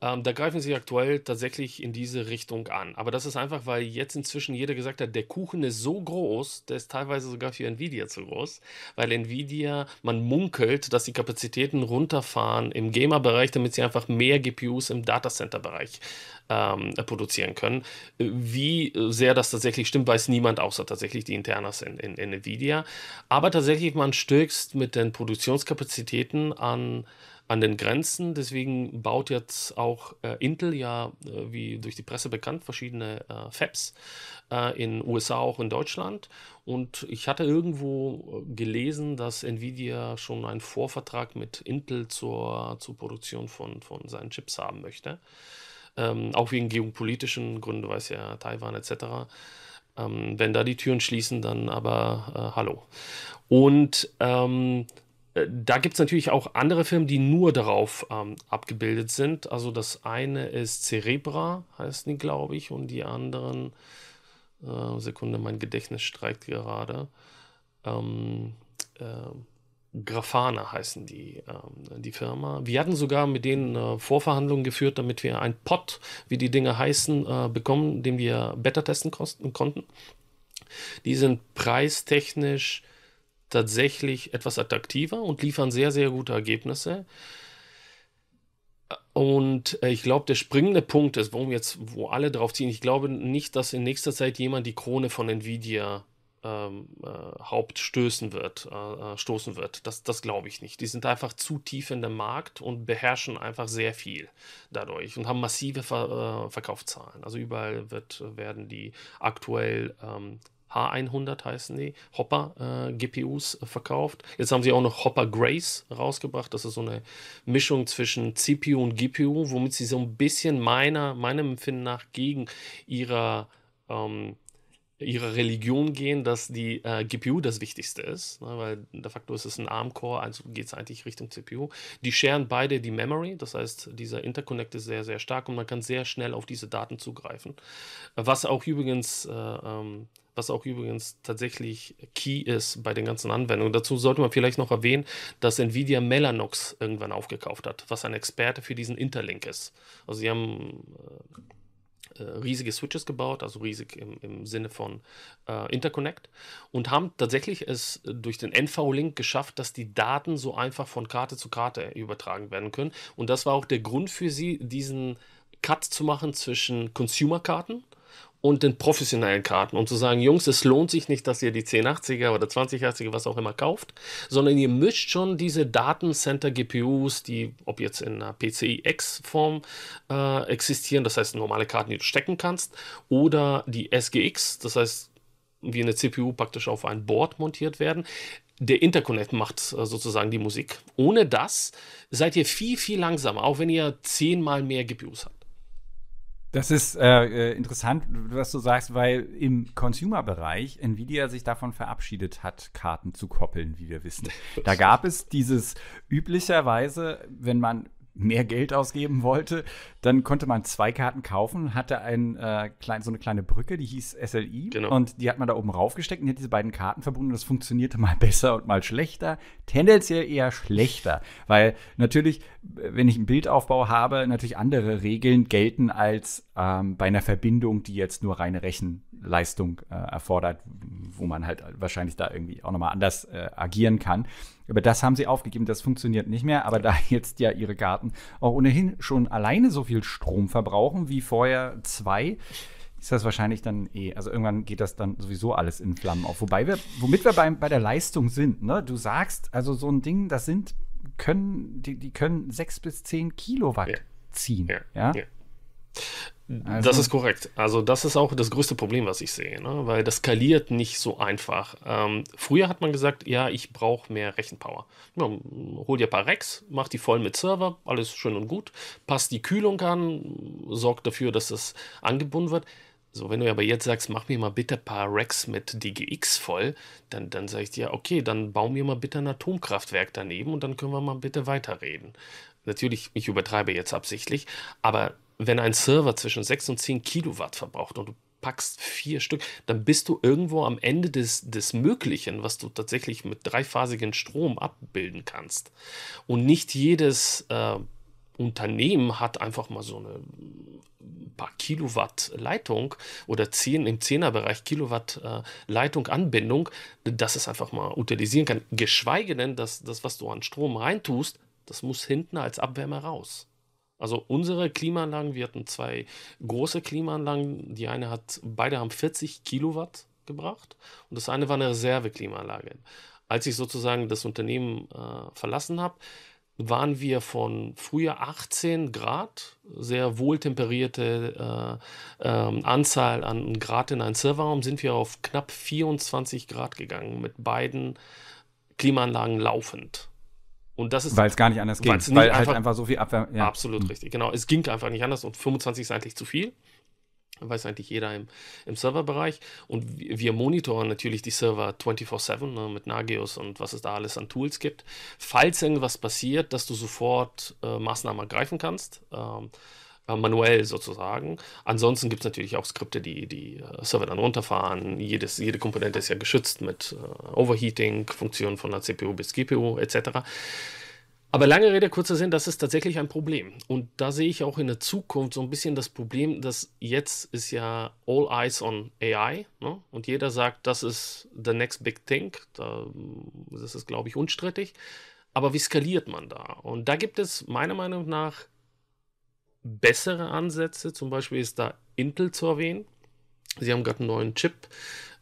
ähm, da greifen sie aktuell tatsächlich in diese Richtung an. Aber das ist einfach, weil jetzt inzwischen jeder gesagt hat, der Kuchen ist so groß, der ist teilweise sogar für Nvidia zu groß, weil Nvidia, man munkelt, dass die Kapazitäten runterfahren im Gamer-Bereich, damit sie einfach mehr GPUs im Datacenter-Bereich ähm, produzieren können. Wie sehr das tatsächlich stimmt, weiß niemand, außer tatsächlich die Internas in, in, in Nvidia. Aber tatsächlich, man stößt mit den Produktionskapazitäten an an den Grenzen. Deswegen baut jetzt auch äh, Intel ja, äh, wie durch die Presse bekannt, verschiedene äh, Fabs äh, in USA, auch in Deutschland. Und ich hatte irgendwo äh, gelesen, dass Nvidia schon einen Vorvertrag mit Intel zur, zur Produktion von, von seinen Chips haben möchte. Ähm, auch wegen geopolitischen Gründen, weiß ja Taiwan etc. Ähm, wenn da die Türen schließen, dann aber äh, hallo. Und ähm, äh, da gibt es natürlich auch andere Firmen, die nur darauf ähm, abgebildet sind. Also das eine ist Cerebra, heißt die, glaube ich, und die anderen, äh, Sekunde, mein Gedächtnis streikt gerade, ähm, äh, Grafana heißen die, ähm, die Firma. Wir hatten sogar mit denen äh, Vorverhandlungen geführt, damit wir einen Pot, wie die Dinge heißen, äh, bekommen, den wir besser testen konnten. Die sind preistechnisch tatsächlich etwas attraktiver und liefern sehr, sehr gute Ergebnisse. Und äh, ich glaube, der springende Punkt ist, warum jetzt, wo alle drauf ziehen, ich glaube nicht, dass in nächster Zeit jemand die Krone von Nvidia ähm, äh, Hauptstößen wird, äh, äh stoßen wird. Das, das glaube ich nicht. Die sind einfach zu tief in dem Markt und beherrschen einfach sehr viel dadurch und haben massive Ver, äh, Verkaufszahlen. Also überall wird, werden die aktuell ähm, H100 heißen die, Hopper äh, GPUs verkauft. Jetzt haben sie auch noch Hopper Grace rausgebracht. Das ist so eine Mischung zwischen CPU und GPU, womit sie so ein bisschen meiner, meinem Empfinden nach gegen ihrer ähm, ihrer Religion gehen, dass die äh, GPU das Wichtigste ist, ne, weil de facto ist es ein ARM-Core, also geht es eigentlich Richtung CPU. Die scheren beide die Memory, das heißt, dieser Interconnect ist sehr, sehr stark und man kann sehr schnell auf diese Daten zugreifen. Was auch übrigens äh, ähm, was auch übrigens tatsächlich key ist bei den ganzen Anwendungen. Dazu sollte man vielleicht noch erwähnen, dass Nvidia Mellanox irgendwann aufgekauft hat, was ein Experte für diesen Interlink ist. Also sie haben äh, äh riesige Switches gebaut, also riesig im, im Sinne von äh, Interconnect und haben tatsächlich es durch den NV-Link geschafft, dass die Daten so einfach von Karte zu Karte übertragen werden können. Und das war auch der Grund für sie, diesen Cut zu machen zwischen Consumer-Karten und den professionellen Karten, um zu sagen, Jungs, es lohnt sich nicht, dass ihr die 1080er oder 2080er, was auch immer, kauft, sondern ihr mischt schon diese Datencenter-GPUs, die ob jetzt in einer PCI-X-Form äh, existieren, das heißt normale Karten, die du stecken kannst, oder die SGX, das heißt wie eine CPU praktisch auf ein Board montiert werden, der Interconnect macht äh, sozusagen die Musik. Ohne das seid ihr viel, viel langsamer, auch wenn ihr zehnmal mehr GPUs habt. Das ist äh, äh, interessant, was du sagst, weil im Consumer-Bereich Nvidia sich davon verabschiedet hat, Karten zu koppeln, wie wir wissen. Da gab es dieses üblicherweise, wenn man mehr Geld ausgeben wollte, dann konnte man zwei Karten kaufen, hatte ein, äh, klein, so eine kleine Brücke, die hieß SLI genau. und die hat man da oben raufgesteckt und die hat diese beiden Karten verbunden. Das funktionierte mal (laughs) besser und mal schlechter, tendenziell eher schlechter, weil natürlich, wenn ich einen Bildaufbau habe, natürlich andere Regeln gelten als ähm, bei einer Verbindung, die jetzt nur reine Rechenleistung äh, erfordert, wo man halt wahrscheinlich da irgendwie auch nochmal anders äh, agieren kann. Aber das haben sie aufgegeben, das funktioniert nicht mehr. Aber da jetzt ja ihre Garten auch ohnehin schon alleine so viel Strom verbrauchen wie vorher zwei, ist das wahrscheinlich dann eh. Also irgendwann geht das dann sowieso alles in Flammen auf. Wobei wir, womit wir bei, bei der Leistung sind, ne? Du sagst, also so ein Ding, das sind, können, die, die können sechs bis zehn Kilowatt ja. ziehen. Ja. ja? ja. Also. Das ist korrekt. Also das ist auch das größte Problem, was ich sehe, ne? weil das skaliert nicht so einfach. Ähm, früher hat man gesagt, ja, ich brauche mehr Rechenpower. Ja, hol dir ein paar Racks, mach die voll mit Server, alles schön und gut, passt die Kühlung an, sorgt dafür, dass das angebunden wird. So, wenn du aber jetzt sagst, mach mir mal bitte ein paar Racks mit DGX voll, dann, dann sage ich dir, okay, dann bau mir mal bitte ein Atomkraftwerk daneben und dann können wir mal bitte weiterreden. Natürlich, ich übertreibe jetzt absichtlich, aber wenn ein Server zwischen 6 und 10 Kilowatt verbraucht und du packst vier Stück, dann bist du irgendwo am Ende des, des Möglichen, was du tatsächlich mit dreiphasigen Strom abbilden kannst. Und nicht jedes äh, Unternehmen hat einfach mal so eine paar Kilowatt Leitung oder 10 im 10er Bereich Kilowatt äh, Leitung Anbindung, dass es einfach mal utilisieren kann. Geschweige denn, dass das, was du an Strom reintust, das muss hinten als Abwärme raus. Also unsere Klimaanlagen, wir hatten zwei große Klimaanlagen. Die eine hat, beide haben 40 Kilowatt gebracht und das eine war eine Reserveklimaanlage. Als ich sozusagen das Unternehmen äh, verlassen habe, waren wir von früher 18 Grad, sehr wohltemperierte äh, äh, Anzahl an Grad in einem Serverraum, sind wir auf knapp 24 Grad gegangen mit beiden Klimaanlagen laufend. Und das ist. Weil es gar nicht anders ging. Weil halt einfach, halt einfach so viel Abwehr. Ja. Absolut mhm. richtig, genau. Es ging einfach nicht anders und 25 ist eigentlich zu viel. Weiß eigentlich jeder im, im Serverbereich. Und wir monitoren natürlich die Server 24-7 ne, mit Nagios und was es da alles an Tools gibt. Falls irgendwas passiert, dass du sofort äh, Maßnahmen ergreifen kannst. Ähm, äh, manuell sozusagen. Ansonsten gibt es natürlich auch Skripte, die die äh, Server dann runterfahren. Jedes, jede Komponente ist ja geschützt mit äh, Overheating, Funktionen von der CPU bis GPU etc. Aber lange Rede, kurzer Sinn, das ist tatsächlich ein Problem. Und da sehe ich auch in der Zukunft so ein bisschen das Problem, dass jetzt ist ja all eyes on AI ne? und jeder sagt, das ist the next big thing. das ist, glaube ich, unstrittig. Aber wie skaliert man da? Und da gibt es meiner Meinung nach bessere Ansätze. Zum Beispiel ist da Intel zu erwähnen. Sie haben gerade einen neuen Chip.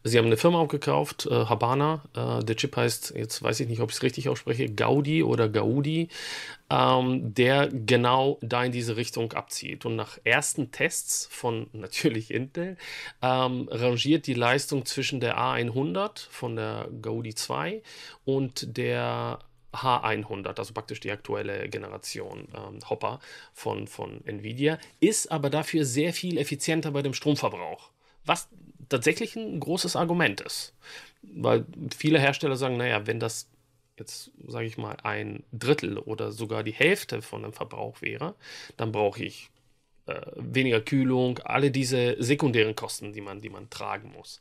Sie haben eine Firma gekauft, äh, Habana. Äh, der Chip heißt, jetzt weiß ich nicht, ob ich es richtig ausspreche, Gaudi oder Gaudi, ähm, der genau da in diese Richtung abzieht. Und nach ersten Tests von (laughs) natürlich Intel ähm, rangiert die Leistung zwischen der A100 von der Gaudi 2 und der H100, also praktisch die aktuelle Generation ähm, Hopper von, von Nvidia, ist aber dafür sehr viel effizienter bei dem Stromverbrauch. Was tatsächlich ein großes Argument ist. Weil viele Hersteller sagen, naja, wenn das jetzt sage ich mal ein Drittel oder sogar die Hälfte von dem Verbrauch wäre, dann brauche ich äh, weniger Kühlung, alle diese sekundären Kosten, die man, die man tragen muss.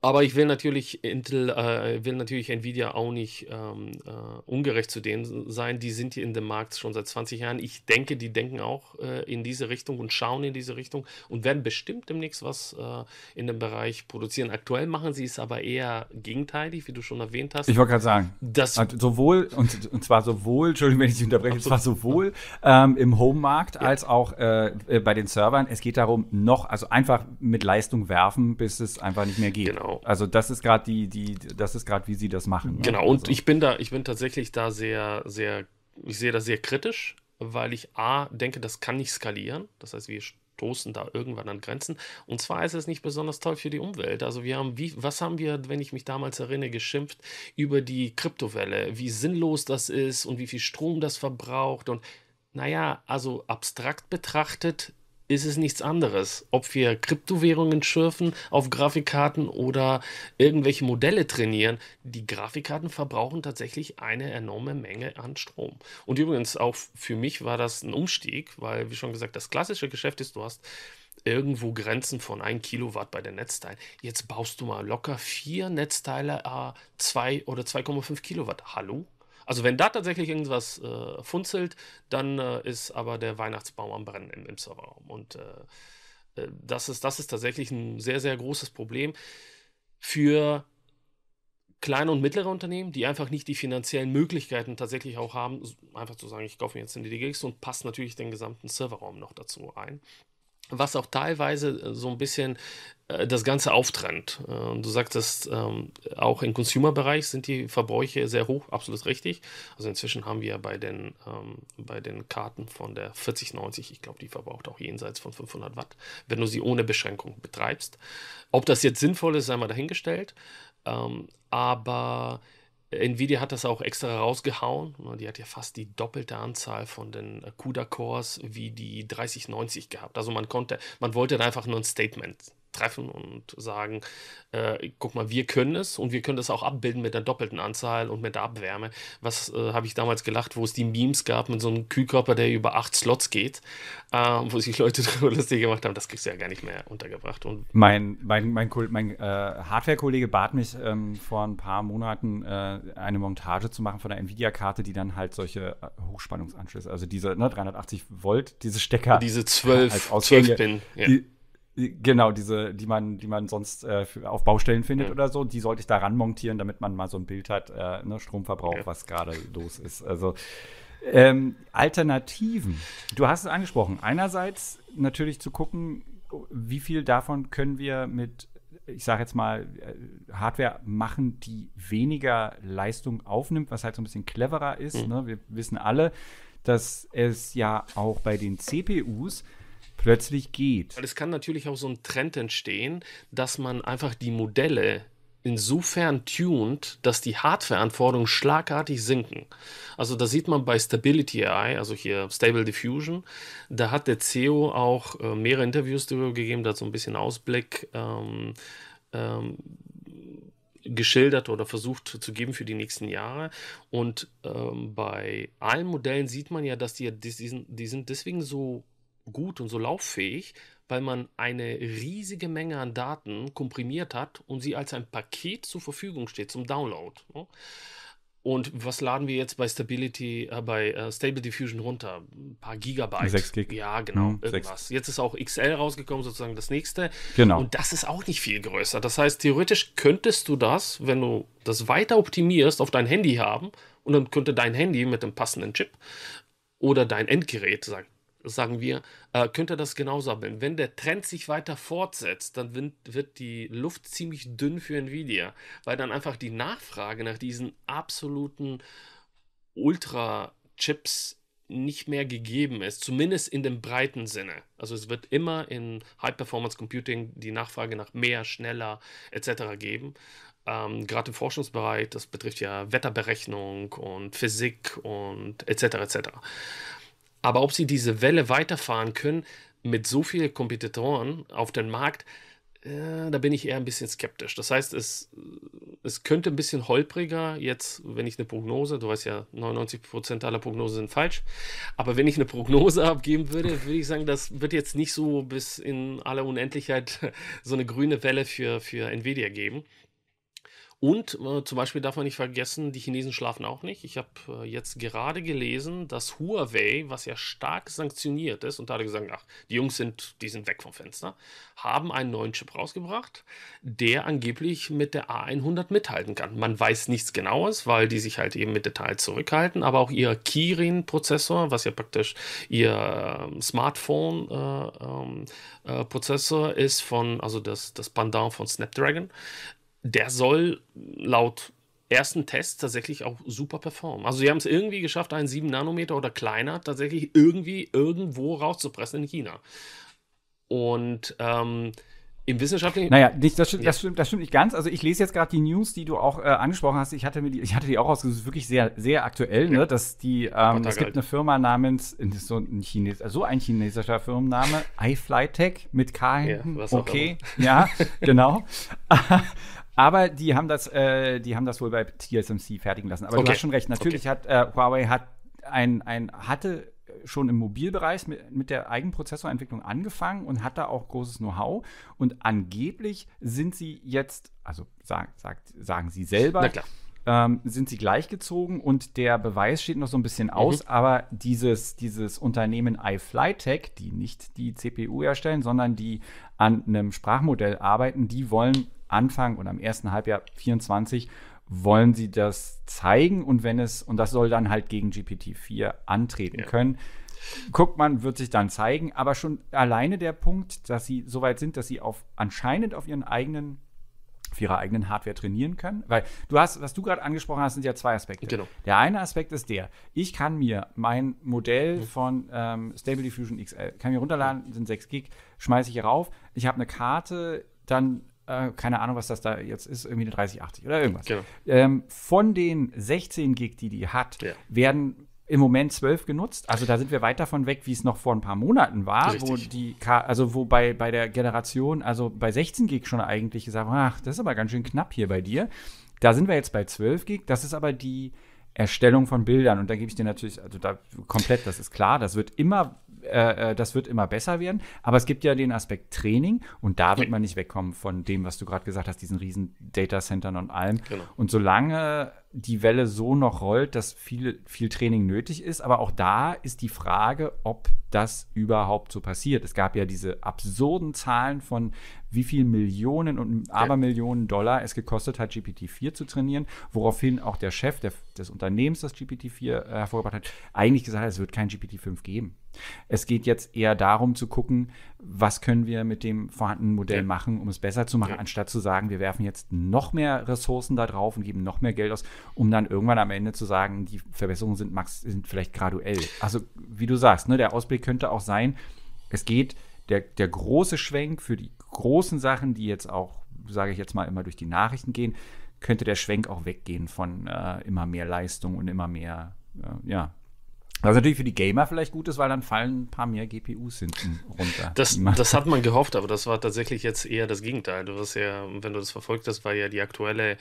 Aber ich will natürlich Intel, äh, will natürlich Nvidia auch nicht ähm, äh, ungerecht zu denen sein. Die sind hier in dem Markt schon seit 20 Jahren. Ich denke, die denken auch äh, in diese Richtung und schauen in diese Richtung und werden bestimmt demnächst was äh, in dem Bereich produzieren. Aktuell machen sie es aber eher gegenteilig, wie du schon erwähnt hast. Ich wollte gerade sagen, dass also sowohl und, und zwar sowohl, Entschuldigung, wenn ich dich unterbreche, zwar sowohl ähm, im Home-Markt ja. als auch äh, äh, bei den Servern. Es geht darum, noch also einfach mit Leistung werfen, bis es einfach nicht mehr geht. Genau. Genau. Also das ist gerade die, die, das ist gerade, wie sie das machen. Ne? Genau, und also. ich bin da, ich bin tatsächlich da sehr, sehr, ich sehe das sehr kritisch, weil ich A denke, das kann nicht skalieren. Das heißt, wir stoßen da irgendwann an Grenzen. Und zwar ist es nicht besonders toll für die Umwelt. Also wir haben, wie, was haben wir, wenn ich mich damals erinnere, geschimpft über die Kryptowelle, wie sinnlos das ist und wie viel Strom das verbraucht und naja, also abstrakt betrachtet ist es nichts anderes. Ob wir Kryptowährungen schürfen auf Grafikkarten oder irgendwelche Modelle trainieren, die Grafikkarten verbrauchen tatsächlich eine enorme Menge an Strom. Und übrigens auch für mich war das ein Umstieg, weil, wie schon gesagt, das klassische Geschäft ist, du hast irgendwo Grenzen von 1 Kilowatt bei den Netzteilen. Jetzt baust du mal locker vier Netzteile a 2 oder 2,5 Kilowatt. Hallo? Also wenn da tatsächlich irgendwas äh, funzelt, dann äh, ist aber der Weihnachtsbaum am Brennen im, im Serverraum. Und äh, äh, das, ist, das ist tatsächlich ein sehr, sehr großes Problem für kleine und mittlere Unternehmen, die einfach nicht die finanziellen Möglichkeiten tatsächlich auch haben, einfach zu sagen, ich kaufe mir jetzt eine DGX und passe natürlich den gesamten Serverraum noch dazu ein was auch teilweise äh, so ein bisschen äh, das Ganze auftrennt. Äh, du sagtest, ähm, auch im Consumer-Bereich sind die Verbräuche sehr hoch, absolut richtig. Also inzwischen haben wir bei den, ähm, bei den Karten von der 4090, ich glaube, die verbraucht auch jenseits von 500 Watt, wenn du sie ohne Beschränkung betreibst. Ob das jetzt sinnvoll ist, sei mal dahingestellt. Ähm, aber Nvidia hat das auch extra rausgehauen. Ne? Die hat ja fast die doppelte Anzahl von den CUDA-Cores wie die 3090 gehabt. Also man konnte, man wollte einfach nur ein Statement treffen und sagen, äh, guck mal, wir können es und wir können das auch abbilden mit der doppelten Anzahl und mit der Abwärme. Was äh, habe ich damals gelacht, wo es die Memes gab mit so einem Kühlkörper, der über acht Slots geht, äh, wo sich Leute (laughs) darüber lustig gemacht haben, das kriegst du ja gar nicht mehr untergebracht. Und mein mein, mein, mein äh, Hardware-Kollege bat mich ähm, vor ein paar Monaten äh, eine Montage zu machen von einer Nvidia-Karte, die dann halt solche äh, Hochspannungsanschlüsse, also diese ne, 380 Volt, diese Stecker. Diese 12, als Ausgänge, 12 Pin. Ja. Die, Genau, diese, die man, die man sonst äh, für, auf Baustellen findet mhm. oder so, die sollte ich daran montieren, damit man mal so ein Bild hat, äh, ne, Stromverbrauch, okay. was gerade los ist. Also ähm, Alternativen. Du hast es angesprochen. Einerseits natürlich zu gucken, wie viel davon können wir mit, ich sage jetzt mal, äh, Hardware machen, die weniger Leistung aufnimmt, was halt so ein bisschen cleverer ist. Mhm. Ne? Wir wissen alle, dass es ja auch bei den CPUs plötzlich geht. Weil es kann natürlich auch so ein Trend entstehen, dass man einfach die Modelle insofern tuned, dass die Hardware-Anforderungen schlagartig sinken. Also da sieht man bei Stability AI, also hier Stable Diffusion, da hat der CEO auch äh, mehrere Interviews darüber gegeben, da hat so ein bisschen Ausblick ähm, ähm, geschildert oder versucht zu geben für die nächsten Jahre. Und ähm, bei allen Modellen sieht man ja, dass die, die, die, sind, die sind deswegen so gut und so lauffähig, weil man eine riesige Menge an Daten komprimiert hat und sie als ein Paket zur Verfügung steht zum Download. Ne? Und was laden wir jetzt bei Stability, äh, bei äh, Stable Diffusion runter? Ein paar Gigabyte. 6 Gig. Ja, genau. Mhm, irgendwas. 6. Jetzt ist auch XL rausgekommen, sozusagen das nächste. Genau. Und das ist auch nicht viel größer. Das heißt, theoretisch könntest du das, wenn du das weiter optimierst, auf dein Handy haben. Und dann könnte dein Handy mit dem passenden Chip oder dein Endgerät, sagen sagen wir, äh, könnte das genauso haben. Wenn der Trend sich weiter fortsetzt, dann wird, wird die Luft ziemlich dünn für Nvidia, weil dann einfach die Nachfrage nach diesen absoluten Ultra-Chips nicht mehr gegeben ist, zumindest in dem breiten Sinne. Also es wird immer in High-Performance Computing die Nachfrage nach mehr, schneller etc. geben. Ähm, Gerade im Forschungsbereich, das betrifft ja Wetterberechnung und Physik und etc. etc. Aber ob sie diese Welle weiterfahren können mit so vielen Kompetitoren auf dem Markt, äh, da bin ich eher ein bisschen skeptisch. Das heißt, es, es könnte ein bisschen holpriger jetzt, wenn ich eine Prognose, du weißt ja, 99% aller Prognosen sind falsch, aber wenn ich eine Prognose (laughs) abgeben würde, würde ich sagen, das wird jetzt nicht so bis in aller Unendlichkeit (laughs) so eine grüne Welle für, für Nvidia geben. Und äh, zum Beispiel darf man nicht vergessen, die Chinesen schlafen auch nicht. Ich habe äh, jetzt gerade gelesen, dass Huawei, was ja stark sanktioniert ist, und da hat er gesagt, ach, die Jungs sind, die sind weg vom Fenster, haben einen neuen Chip rausgebracht, der angeblich mit der A100 mithalten kann. Man weiß nichts Genaues, weil die sich halt eben mit Details zurückhalten, aber auch ihr Kirin-Prozessor, was ja praktisch ihr ähm, äh, Smartphone-Prozessor ähm, äh, ist von, also das, das Pendant von Snapdragon, der soll laut ersten Test tatsächlich auch super performen. Also sie haben es irgendwie geschafft, einen 7 Nanometer oder kleiner tatsächlich irgendwie irgendwo rauszupressen in China. Und ähm, im wissenschaftlichen. Naja, nicht, das, stimmt, ja. das, stimmt, das stimmt nicht ganz. Also ich lese jetzt gerade die News, die du auch äh, angesprochen hast. Ich hatte, mir die, ich hatte die auch ausgesucht, wirklich sehr, sehr aktuell, ne, ja. ne? Dass die, ähm, es gibt eine Firma namens, so ein, Chines, also ein chinesischer Firmenname, iFlytech mit K hinten. Ja, okay, (laughs) ja, genau. (laughs) Aber die haben das, äh, die haben das wohl bei TSMC fertigen lassen. Aber okay. du hast schon recht. Natürlich okay. hat äh, Huawei hat ein, ein, hatte schon im Mobilbereich mit, mit der Eigenprozessorentwicklung angefangen und hat da auch großes Know-how. Und angeblich sind sie jetzt, also sag, sag, sagen sie selber, ähm, sind sie gleichgezogen und der Beweis steht noch so ein bisschen mhm. aus, mhm. aber dieses, dieses Unternehmen iFlyTech, die nicht die CPU erstellen, sondern die an einem Sprachmodell arbeiten, die wollen Anfang und am ersten Halbjahr 24 wollen sie das zeigen und wenn es, und das soll dann halt gegen GPT-4 antreten ja. können. Guckt man, wird sich dann zeigen, aber schon alleine der Punkt, dass sie so weit sind, dass sie auf anscheinend auf ihren eigenen auf ihrer eigenen Hardware trainieren können, weil du hast, was du gerade angesprochen hast, sind ja zwei Aspekte. Genau. Der eine Aspekt ist der: Ich kann mir mein Modell mhm. von ähm, Stable Diffusion XL kann mir runterladen, sind 6 Gig, schmeiße ich hier rauf. Ich habe eine Karte, dann äh, keine Ahnung, was das da jetzt ist, irgendwie eine 3080 oder irgendwas. Genau. Ähm, von den 16 Gig, die die hat, ja. werden im Moment 12 genutzt. Also da sind wir weit davon weg, wie es noch vor ein paar Monaten war, Richtig. wo die K also wo bei, bei der Generation, also bei 16 Gig schon eigentlich gesagt, ach, das ist aber ganz schön knapp hier bei dir. Da sind wir jetzt bei 12 Gig, das ist aber die Erstellung von Bildern und da gebe ich dir natürlich, also da komplett, das ist klar, das wird immer äh, äh, das wird immer besser werden. Aber es gibt ja den Aspekt Training und da wird man nicht wegkommen von dem, was du gerade gesagt hast, diesen riesen Datacentern und allem. Genau. Und solange die Welle so noch rollt, dass viel, viel Training nötig ist, aber auch da ist die Frage, ob das überhaupt so passiert. Es gab ja diese absurden Zahlen von wie viel Millionen und Abermillionen Dollar es gekostet hat, GPT-4 zu trainieren, woraufhin auch der Chef der, des Unternehmens, das GPT-4 äh, hervorgebracht hat, eigentlich gesagt hat, es wird kein GPT-5 geben. Es geht jetzt eher darum zu gucken, was können wir mit dem vorhandenen Modell ja. machen, um es besser zu machen, ja. anstatt zu sagen, wir werfen jetzt noch mehr Ressourcen da drauf und geben noch mehr Geld aus, um dann irgendwann am Ende zu sagen, die Verbesserungen sind, max sind vielleicht graduell. Also wie du sagst, ne, der Ausblick könnte auch sein, es geht der, der große Schwenk für die großen Sachen, die jetzt auch, sage ich jetzt mal, immer durch die Nachrichten gehen, könnte der Schwenk auch weggehen von äh, immer mehr Leistung und immer mehr, äh, ja, was natürlich für die Gamer vielleicht gut ist, weil dann fallen ein paar mehr GPUs hinten runter. Das, das hat man (laughs) gehofft, aber das war tatsächlich jetzt eher das Gegenteil. Du hast ja, wenn du das verfolgt hast, war ja die aktuelle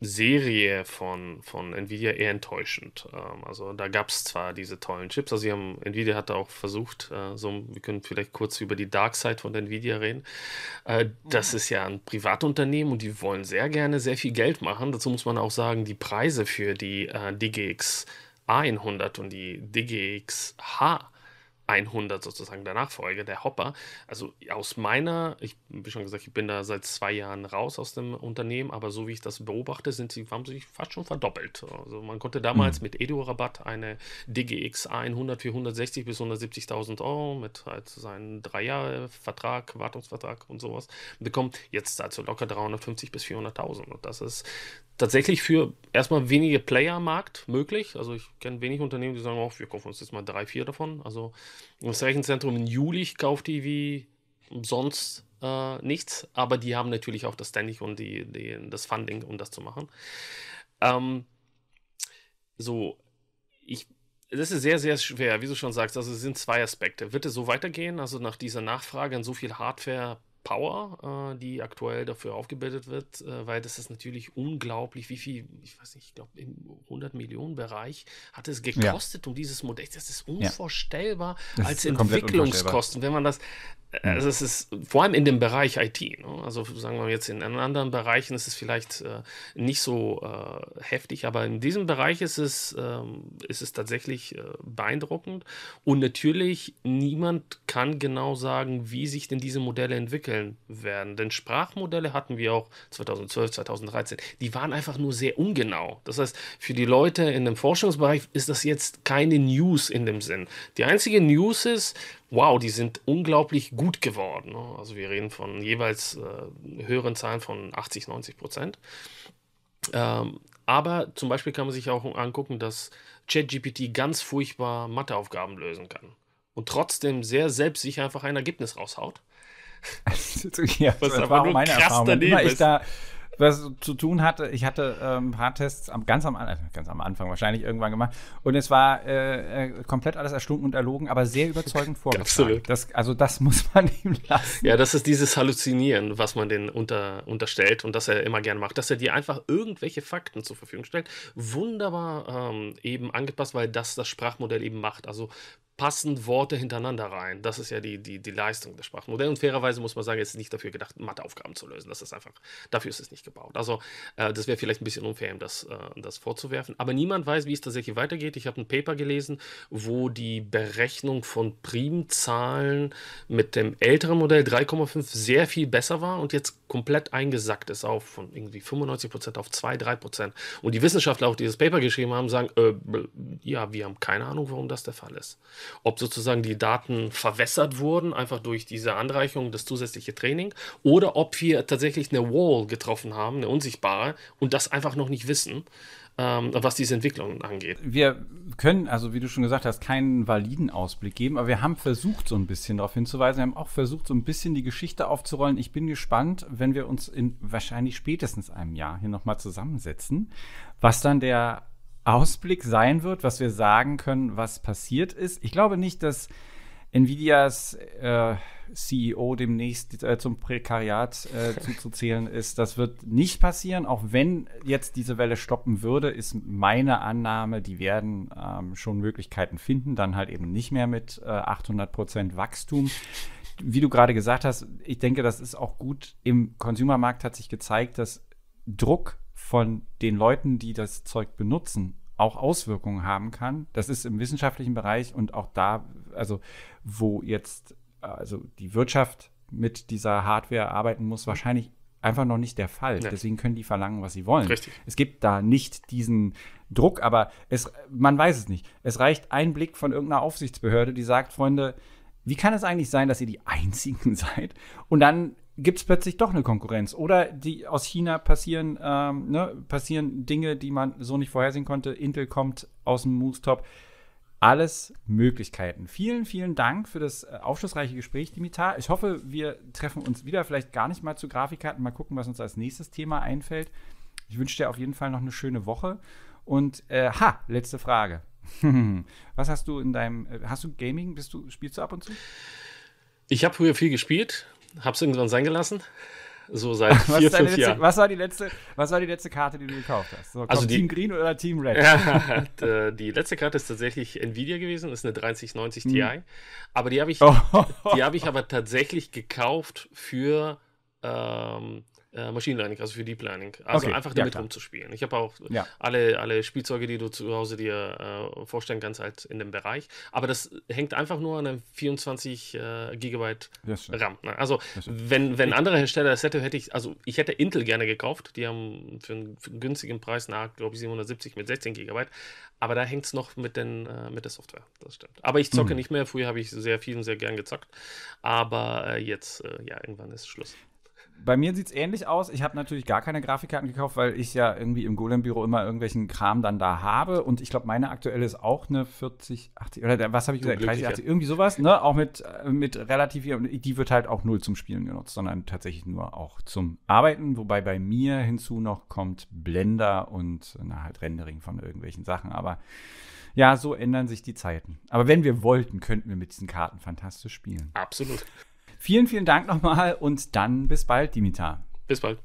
Serie von, von Nvidia eher enttäuschend. Ähm, also da gab es zwar diese tollen Chips, also haben, Nvidia hat da auch versucht, äh, so, wir können vielleicht kurz über die Dark Side von Nvidia reden. Äh, das ist ja ein Privatunternehmen und die wollen sehr gerne sehr viel Geld machen. Dazu muss man auch sagen, die Preise für die äh, DGX A100 und die DGX H100 sozusagen der Nachfolger, der Hopper. Also aus meiner, ich habe schon gesagt, ich bin da seit zwei Jahren raus aus dem Unternehmen, aber so wie ich das beobachte, sind sie, haben sie sich fast schon verdoppelt. Also man konnte damals mhm. mit Edu-Rabatt eine DGX A100 für 160.000 bis 170.000 Euro mit halt seinem Dreijahre-Vertrag, Wartungsvertrag und sowas bekommen. Jetzt dazu locker 350 bis 400.000 und das ist tatsächlich für erstmal wenige Player am Markt möglich. Also ich kenne wenig Unternehmen, die sagen, oh, wir kaufen uns jetzt mal drei, vier davon. Also im Rechenzentrum in Juli kauft die wie sonst äh, nichts, aber die haben natürlich auch das Standing und die, die, das Funding, um das zu machen. Ähm, so, ich, das ist sehr, sehr schwer, wie du schon sagst. Also es sind zwei Aspekte. Wird es so weitergehen, also nach dieser Nachfrage an so viel Hardware Power, äh, die aktuell dafür aufgebildet wird, äh, weil das ist natürlich unglaublich, wie viel, ich weiß nicht, ich glaube im 100 Millionen Bereich hat es gekostet, ja. um dieses Modell, das ist unvorstellbar ja. das als ist Entwicklungskosten, wenn man das, äh, mhm. also es ist vor allem in dem Bereich IT, ne? also sagen wir jetzt in anderen Bereichen ist es vielleicht äh, nicht so äh, heftig, aber in diesem Bereich ist es, ähm, ist es tatsächlich äh, beeindruckend und natürlich niemand kann genau sagen, wie sich denn diese Modelle entwickeln entwickeln werden. Denn Sprachmodelle hatten wir auch 2012, 2013. Die waren einfach nur sehr ungenau. Das heißt, für die Leute in dem Forschungsbereich ist das jetzt keine News in dem Sinn. Die einzige News ist, wow, die sind unglaublich gut geworden. Ne? Also wir reden von jeweils äh, höheren Zahlen von 80, 90 Prozent. Ähm, aber zum Beispiel kann man sich auch angucken, dass ChatGPT ganz furchtbar Matheaufgaben lösen kann und trotzdem sehr selbstsicher einfach ein Ergebnis raushaut ja, was das war auch meine Erfahrung. Immer ich da was zu tun hatte, ich hatte ähm, Haartests am, ganz, am, also ganz am Anfang wahrscheinlich irgendwann gemacht und es war äh, äh komplett alles erstunken und erlogen, aber sehr überzeugend (laughs) vorgetragen. Das, also das (laughs) muss man ihm lassen. Ja, das ist dieses Halluzinieren, was man den unter, unterstellt und das er immer gerne macht, dass er dir einfach irgendwelche Fakten zur Verfügung stellt. Wunderbar ähm, eben angepasst, weil das das Sprachmodell eben macht. Also passen Worte hintereinander rein. Das ist ja die, die, die Leistung des Sprachmodells. Und fairerweise muss man sagen, es ist nicht dafür gedacht, Matheaufgaben zu lösen. Das ist einfach, dafür ist es nicht gebaut. Also äh, das wäre vielleicht ein bisschen unfair, ihm das, äh, das vorzuwerfen. Aber niemand weiß, wie es tatsächlich weitergeht. Ich habe ein Paper gelesen, wo die Berechnung von Primzahlen mit dem älteren Modell 3,5 sehr viel besser war und jetzt komplett eingesackt ist auf von irgendwie 95% auf 2, 3%. Und die Wissenschaftler auch dieses Paper geschrieben haben, sagen, äh, ja, wir haben keine Ahnung, warum das der Fall ist ob sozusagen die Daten verwässert wurden, einfach durch diese Anreichung, das zusätzliche Training, oder ob wir tatsächlich eine Wall getroffen haben, eine unsichtbare, und das einfach noch nicht wissen. Ähm, was diese Entwicklung angeht. Wir können, also wie du schon gesagt hast, keinen validen Ausblick geben, aber wir haben versucht, so ein bisschen darauf hinzuweisen. Wir haben auch versucht, so ein bisschen die Geschichte aufzurollen. Ich bin gespannt, wenn wir uns in wahrscheinlich spätestens einem Jahr hier nochmal zusammensetzen, was dann der Ausblick sein wird, was wir sagen können, was passiert ist. Ich glaube nicht, dass Nvidias äh, CEO demnächst äh, zum Prekariat äh, (laughs) zuzuzählen ist. Das wird nicht passieren. Auch wenn jetzt diese Welle stoppen würde, ist meine Annahme, die werden ähm, schon Möglichkeiten finden. Dann halt eben nicht mehr mit äh, 800 Prozent Wachstum. Wie du gerade gesagt hast, ich denke, das ist auch gut. Im Konsumermarkt hat sich gezeigt, dass Druck von den Leuten, die das Zeug benutzen, auch Auswirkungen haben kann. Das ist im wissenschaftlichen Bereich und auch da, also wo jetzt also die Wirtschaft mit dieser Hardware arbeiten muss, wahrscheinlich einfach noch nicht der Fall. Ja. Deswegen können die verlangen, was sie wollen. Richtig. Es gibt da nicht diesen Druck, aber es, man weiß es nicht. Es reicht ein Blick von irgendeiner Aufsichtsbehörde, die sagt, Freunde, wie kann es eigentlich sein, dass ihr die Einzigen (laughs) seid? Und dann gibt es plötzlich doch eine Konkurrenz. Oder die aus China passieren, ähm, ne, passieren Dinge, die man so nicht vorhersehen konnte. Intel kommt aus dem Moose-Top. Alles Möglichkeiten. Vielen, vielen Dank für das äh, aufschlussreiche Gespräch, Dimitar. Ich hoffe, wir treffen uns wieder, vielleicht gar nicht mal zu Grafikkarten. Mal gucken, was uns als nächstes Thema einfällt. Ich wünsche dir auf jeden Fall noch eine schöne Woche. Und äh, ha, letzte Frage. (laughs) was hast du in deinem, äh, hast du Gaming? Bist du, spielst du ab und zu? Ich habe früher viel gespielt, hab's irgendwann sein gelassen. So (laughs) seit was vier, fünf letzte, Was war, die letzte, was war die letzte Karte, die du gekauft hast? So, also die, Team Green oder Team Red? Ja, (laughs) äh, die letzte Karte ist tatsächlich Nvidia gewesen, ist eine 3090 hm. Ti. Aber die habe ich, oh. (laughs) hab ich aber tatsächlich gekauft für ähm, äh, Machine Learning, also für Deep Learning. Also okay. einfach damit ja, rumzuspielen. Ich habe auch ja. alle, alle Spielzeuge, die du zu Hause dir äh, vorstellen kannst, halt in dem Bereich. Aber das hängt einfach nur an einem 24 äh, Gigabyte RAM. Ne? Also wenn, wenn andere Hersteller das hätte, hätte ich, also ich hätte Intel gerne gekauft. Die haben für einen, für einen günstigen Preis nach, glaube ich, 770 mit 16 GB. Aber da hängt es noch mit, den, äh, mit der Software. Das stimmt. Aber ich zocke mhm. nicht mehr. Früher habe ich sehr viel und sehr gern gezockt. Aber äh, jetzt, äh, ja, irgendwann ist Schluss bei mir sieht es ähnlich aus. Ich habe natürlich gar keine Grafikkarten gekauft, weil ich ja irgendwie im Golem-Büro immer irgendwelchen Kram dann da habe. Und ich glaube, meine aktuelle ist auch eine 4080 oder was habe ich gesagt? 3080, irgendwie sowas, ne? Auch mit, äh, mit relativ viel. Die wird halt auch null zum Spielen genutzt, sondern tatsächlich nur auch zum Arbeiten. Wobei bei mir hinzu noch kommt Blender und äh, na, halt Rendering von irgendwelchen Sachen. Aber ja, so ändern sich die Zeiten. Aber wenn wir wollten, könnten wir mit diesen Karten fantastisch spielen. Absolut. Vielen, vielen Dank nochmal und dann bis bald, Dimitar. Bis bald.